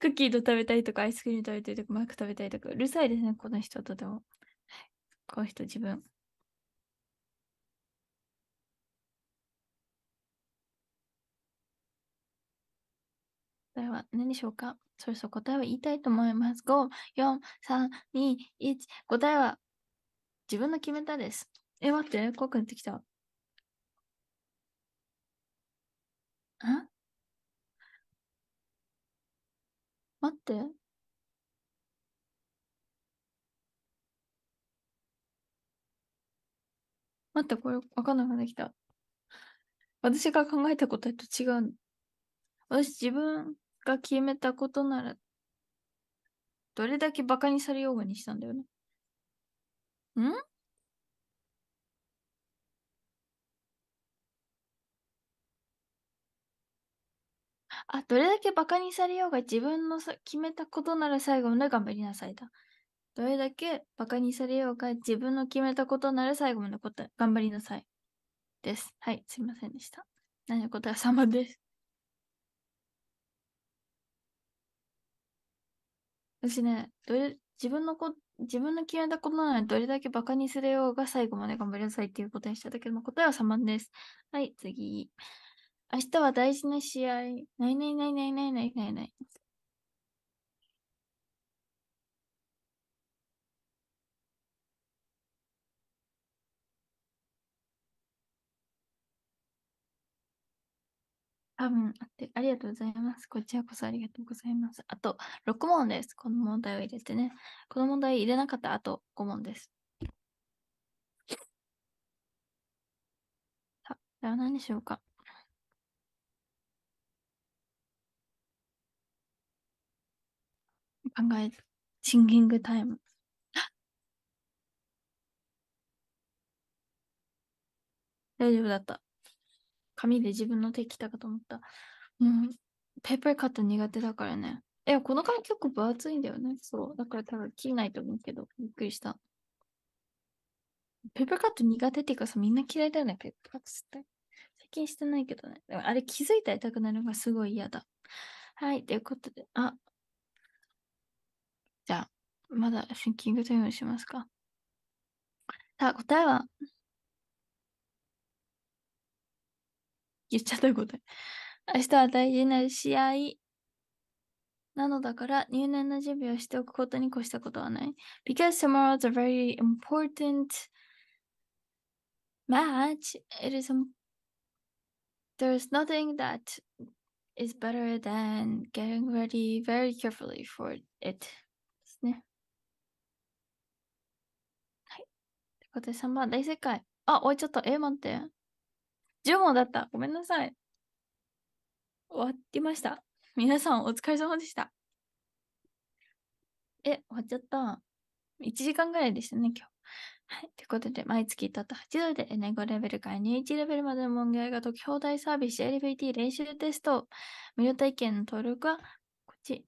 クッキーと食べたいとか、アイスクリーム食べたいとか、マック食べたいとか、うるさいですね、この人とでも。はい、この人自分。答えは何でしょうかそろそろ答えを言いたいと思います。5、4、3、2、1。答えは自分の決めたです。え、待って、怖くなってきた。あ待って。待って、これわかんなくなってきた。私が考えたことと違う。私自分が決めたことなら、どれだけバカにされようがにしたんだよね。んあ、どれだけバカにされようが自分のさ決めたことなら最後まで頑張りなさいだ。どれだけバカにされようが自分の決めたことなら最後まで答え頑張りなさい。です。はい、すいませんでした。何の答えは3番です。私ね、どれ、自分のこ自分の決めたことなのどれだけバカにするようが最後まで頑張りなさいっていうことにしただけど、も答えは様です。はい、次。明日は大事な試合。ないないないないないないないない。多分あって、ありがとうございます。こちらこそありがとうございます。あと、6問です。この問題を入れてね。この問題入れなかったあと5問です。さあ、では何でしょうか。考えず、シンキングタイム。大丈夫だった。紙で自分の手ったかと思った。うん。ペーパーカット苦手だからね。いや、この紙結構分厚いんだよね。そう。だから多分切れないと思うけど、びっくりした。ペーパーカット苦手っていうかさ、みんな嫌いだよね、ペーパーカットって。最近してないけどね。でもあれ気づいたら痛くなるのがすごい嫌だ。はい、ということで、あ。じゃあ、まだシンキングタイムしますか。さあ、答えは言っちゃったこと明日は大事な試合なのだから入念な準備をしておくことに越したことはない。Because tomorrow is a very important match, it is there's nothing that is better than getting ready very carefully for it ですね。はい。ということで3番大正解。あ、終わちょっと、た。A って。10問だった。ごめんなさい。終わりました。皆さんお疲れ様でした。え、終わっちゃった。1時間ぐらいでしたね、今日。はい。ということで、毎月たった8度で N5 レベルから21レベルまでの問題が解き放題サービス l v t 練習テスト。無料体験の登録は、こっち。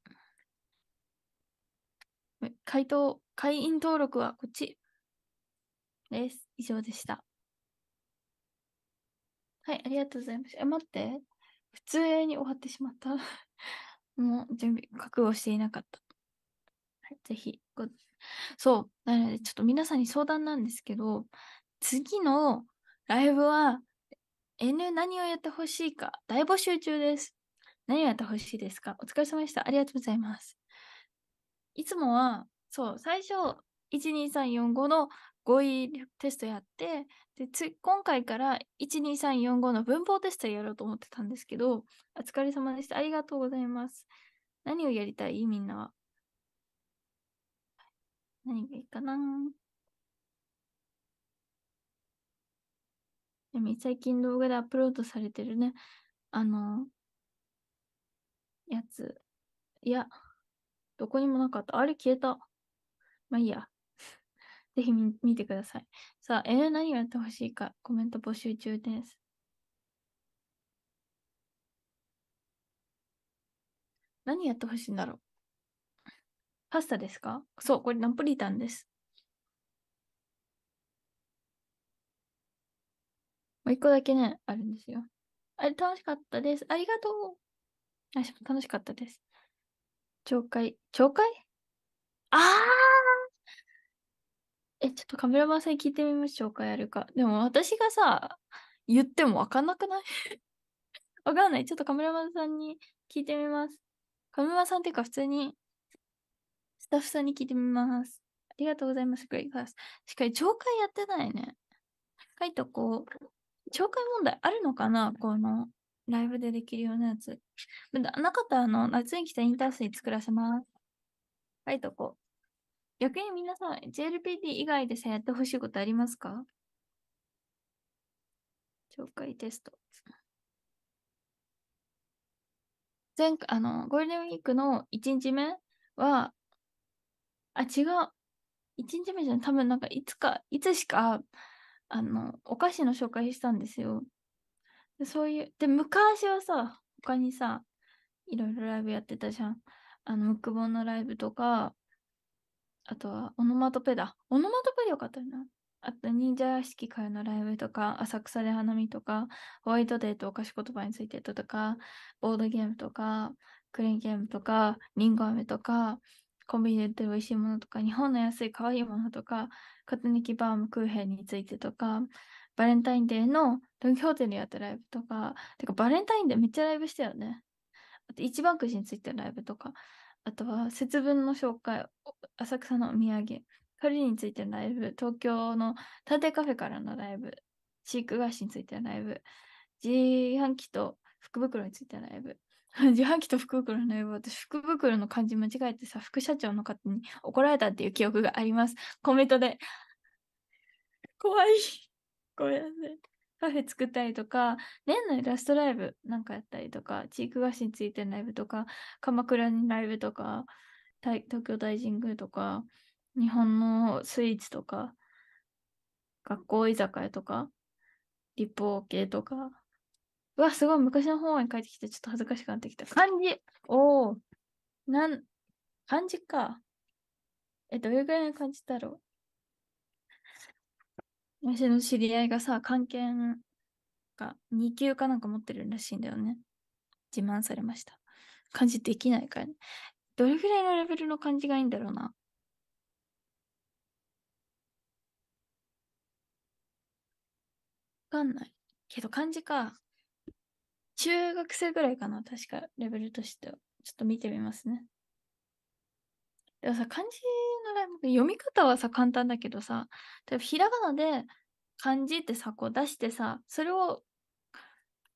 回答、会員登録はこっち。です。以上でした。はい、ありがとうございます。え、待って。普通に終わってしまった。もう準備、覚悟していなかった。はい、ぜひご、そう、なので、ちょっと皆さんに相談なんですけど、次のライブは、N 何をやってほしいか、大募集中です。何をやってほしいですかお疲れ様でした。ありがとうございます。いつもは、そう、最初、12345の語彙テストやって、でつ今回から12345の文法テストやろうと思ってたんですけど、お疲れ様でした。ありがとうございます。何をやりたいみんなは。何がいいかな最近動画でアップロードされてるね、あの、やつ。いや、どこにもなかった。あれ消えた。まあいいや。ぜひ見てください。さあ、えー、何をやってほしいか、コメント募集中です。何やってほしいんだろうパスタですかそう、これナポリタンです。もう一個だけね、あるんですよ。あれ楽しかったです。ありがとう。あ、楽しかったです。懲戒。懲戒ああえ、ちょっとカメラマンさんに聞いてみましょうか、やるか。でも私がさ、言ってもわかんなくない わかんない。ちょっとカメラマンさんに聞いてみます。カメラマンさんっていうか、普通にスタッフさんに聞いてみます。ありがとうございます。グレイクラス。しかし、懲戒やってないね。書いとこう。懲戒問題あるのかなこの、ライブでできるようなやつ。なかったら、あの、夏に来たインタースに作らせます。書いとこう。逆に皆さん、JLPT 以外でさ、やってほしいことありますか紹介テスト。前回、あの、ゴールデンウィークの1日目は、あ、違う。1日目じゃん。多分なんか、いつか、いつしか、あの、お菓子の紹介したんですよ。でそういう、で、昔はさ、他にさ、いろいろライブやってたじゃん。あの、ムックボンのライブとか、あとはオノマトペだ。オノマトペでよかったよな。あと、忍者屋敷会のライブとか、浅草で花見とか、ホワイトデーとお菓子言葉についてとか、ボードゲームとか、クレーンゲームとか、リンゴ飴とか、コンビニで売ってる美味しいものとか、日本の安い可愛いものとか、カトニキバームクーヘンについてとか、バレンタインデーのドンキホテルやったライブとか、てかバレンタインデーめっちゃライブしたよね。あと一番くじについてのライブとか、あとは節分の紹介、浅草のお土産、狩りについてのライブ、東京の縦カフェからのライブ、飼育菓子についてのライブ、自販機と福袋についてのライブ、自販機と福袋のライブ、私、福袋の漢字間違えてさ、副社長の方に怒られたっていう記憶があります。コメントで。怖い。ごめんなさい。カフェ作ったりとか、年内ラストライブなんかやったりとか、チーク菓子についてのライブとか、鎌倉にライブとか、東京大神宮とか、日本のスイーツとか、学校居酒屋とか、立法系とか。うわ、すごい昔の本に書いてきてちょっと恥ずかしくなってきた。漢字おお。なん、漢字か。え、どれぐらいの漢字だろう私の知り合いがさ、関係が2級かなんか持ってるらしいんだよね。自慢されました。感じできないかね、どれぐらいのレベルの感じがいいんだろうな。わかんない。けど漢字か。中学生ぐらいかな、確か、レベルとしては。ちょっと見てみますね。でもさ、漢字のライブ読み方はさ、簡単だけどさ、例えばひらがなで漢字ってさ、こう出してさ、それを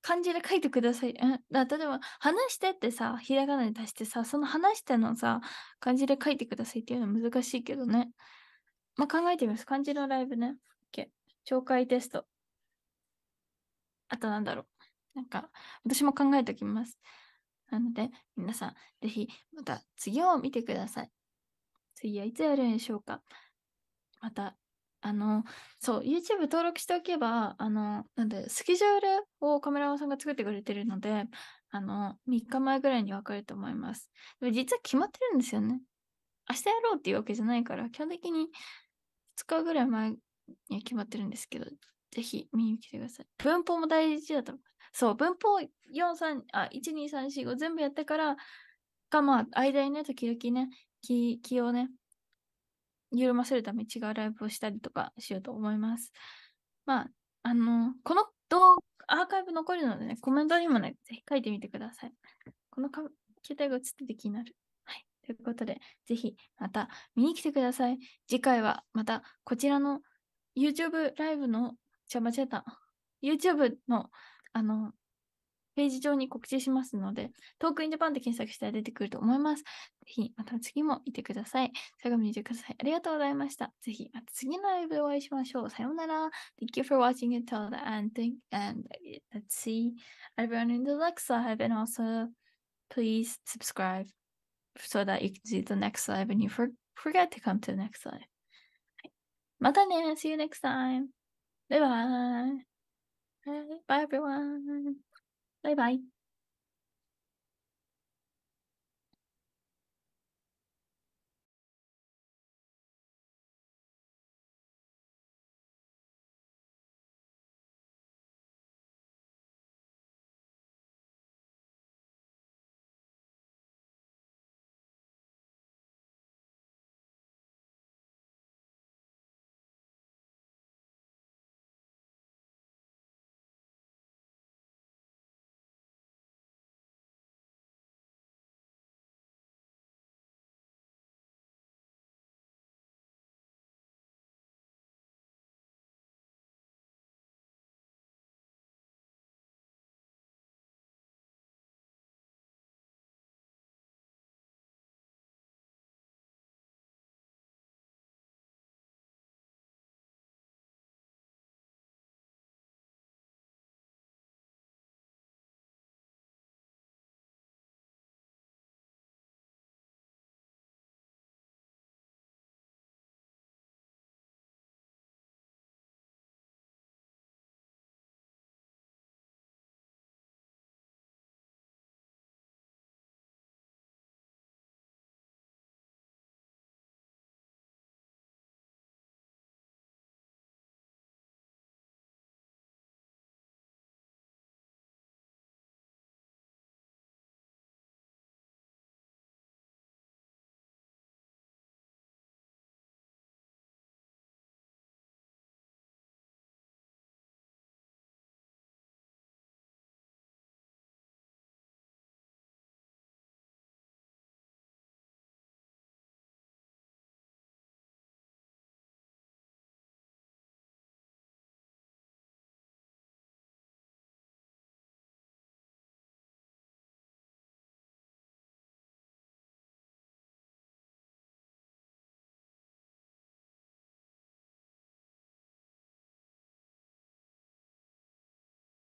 漢字で書いてください。うん、だ例えば、話してってさ、ひらがなで出してさ、その話してのさ、漢字で書いてくださいっていうのは難しいけどね。まあ、考えてみます。漢字のライブね。OK。懲戒テスト。あとなんだろう。なんか、私も考えておきます。なので、皆さん、ぜひ、また次を見てください。次はいつやるんでしょうか。また、あの、そう、YouTube 登録しておけば、あの、なんで、スケジュールをカメラマンさんが作ってくれてるので、あの、3日前ぐらいに分かると思います。でも実は決まってるんですよね。明日やろうっていうわけじゃないから、基本的に2日ぐらい前に決まってるんですけど、ぜひ見に来てください。文法も大事だと思う。そう、文法4、3、あ、1、2、3、4、5全部やってからが、まあ、間にね、時々ね、気気をね、緩ませるために違うライブをしたりとかしようと思います。まあ、あの、この動アーカイブ残るのでね、コメントにもね、ぜひ書いてみてください。このか携帯が映ってて気になる。はい。ということで、ぜひまた見に来てください。次回はまたこちらの YouTube ライブの、ちゃ間違えた。YouTube の、あの、ページ上に告知しますので、トークインジャパンで検索したら出てくると思います。ぜひ、また次も見てください。最後まで見てください。ありがとうございました。ぜひ、また次のライブでお会いしましょう。さようなら。Thank you for watching it till the end. Think, and let's see everyone in the next live. And also, please subscribe so that you can see the next live and you for, forget to come to the next live. またね !See you next time! Bye bye! Bye everyone! Bye bye.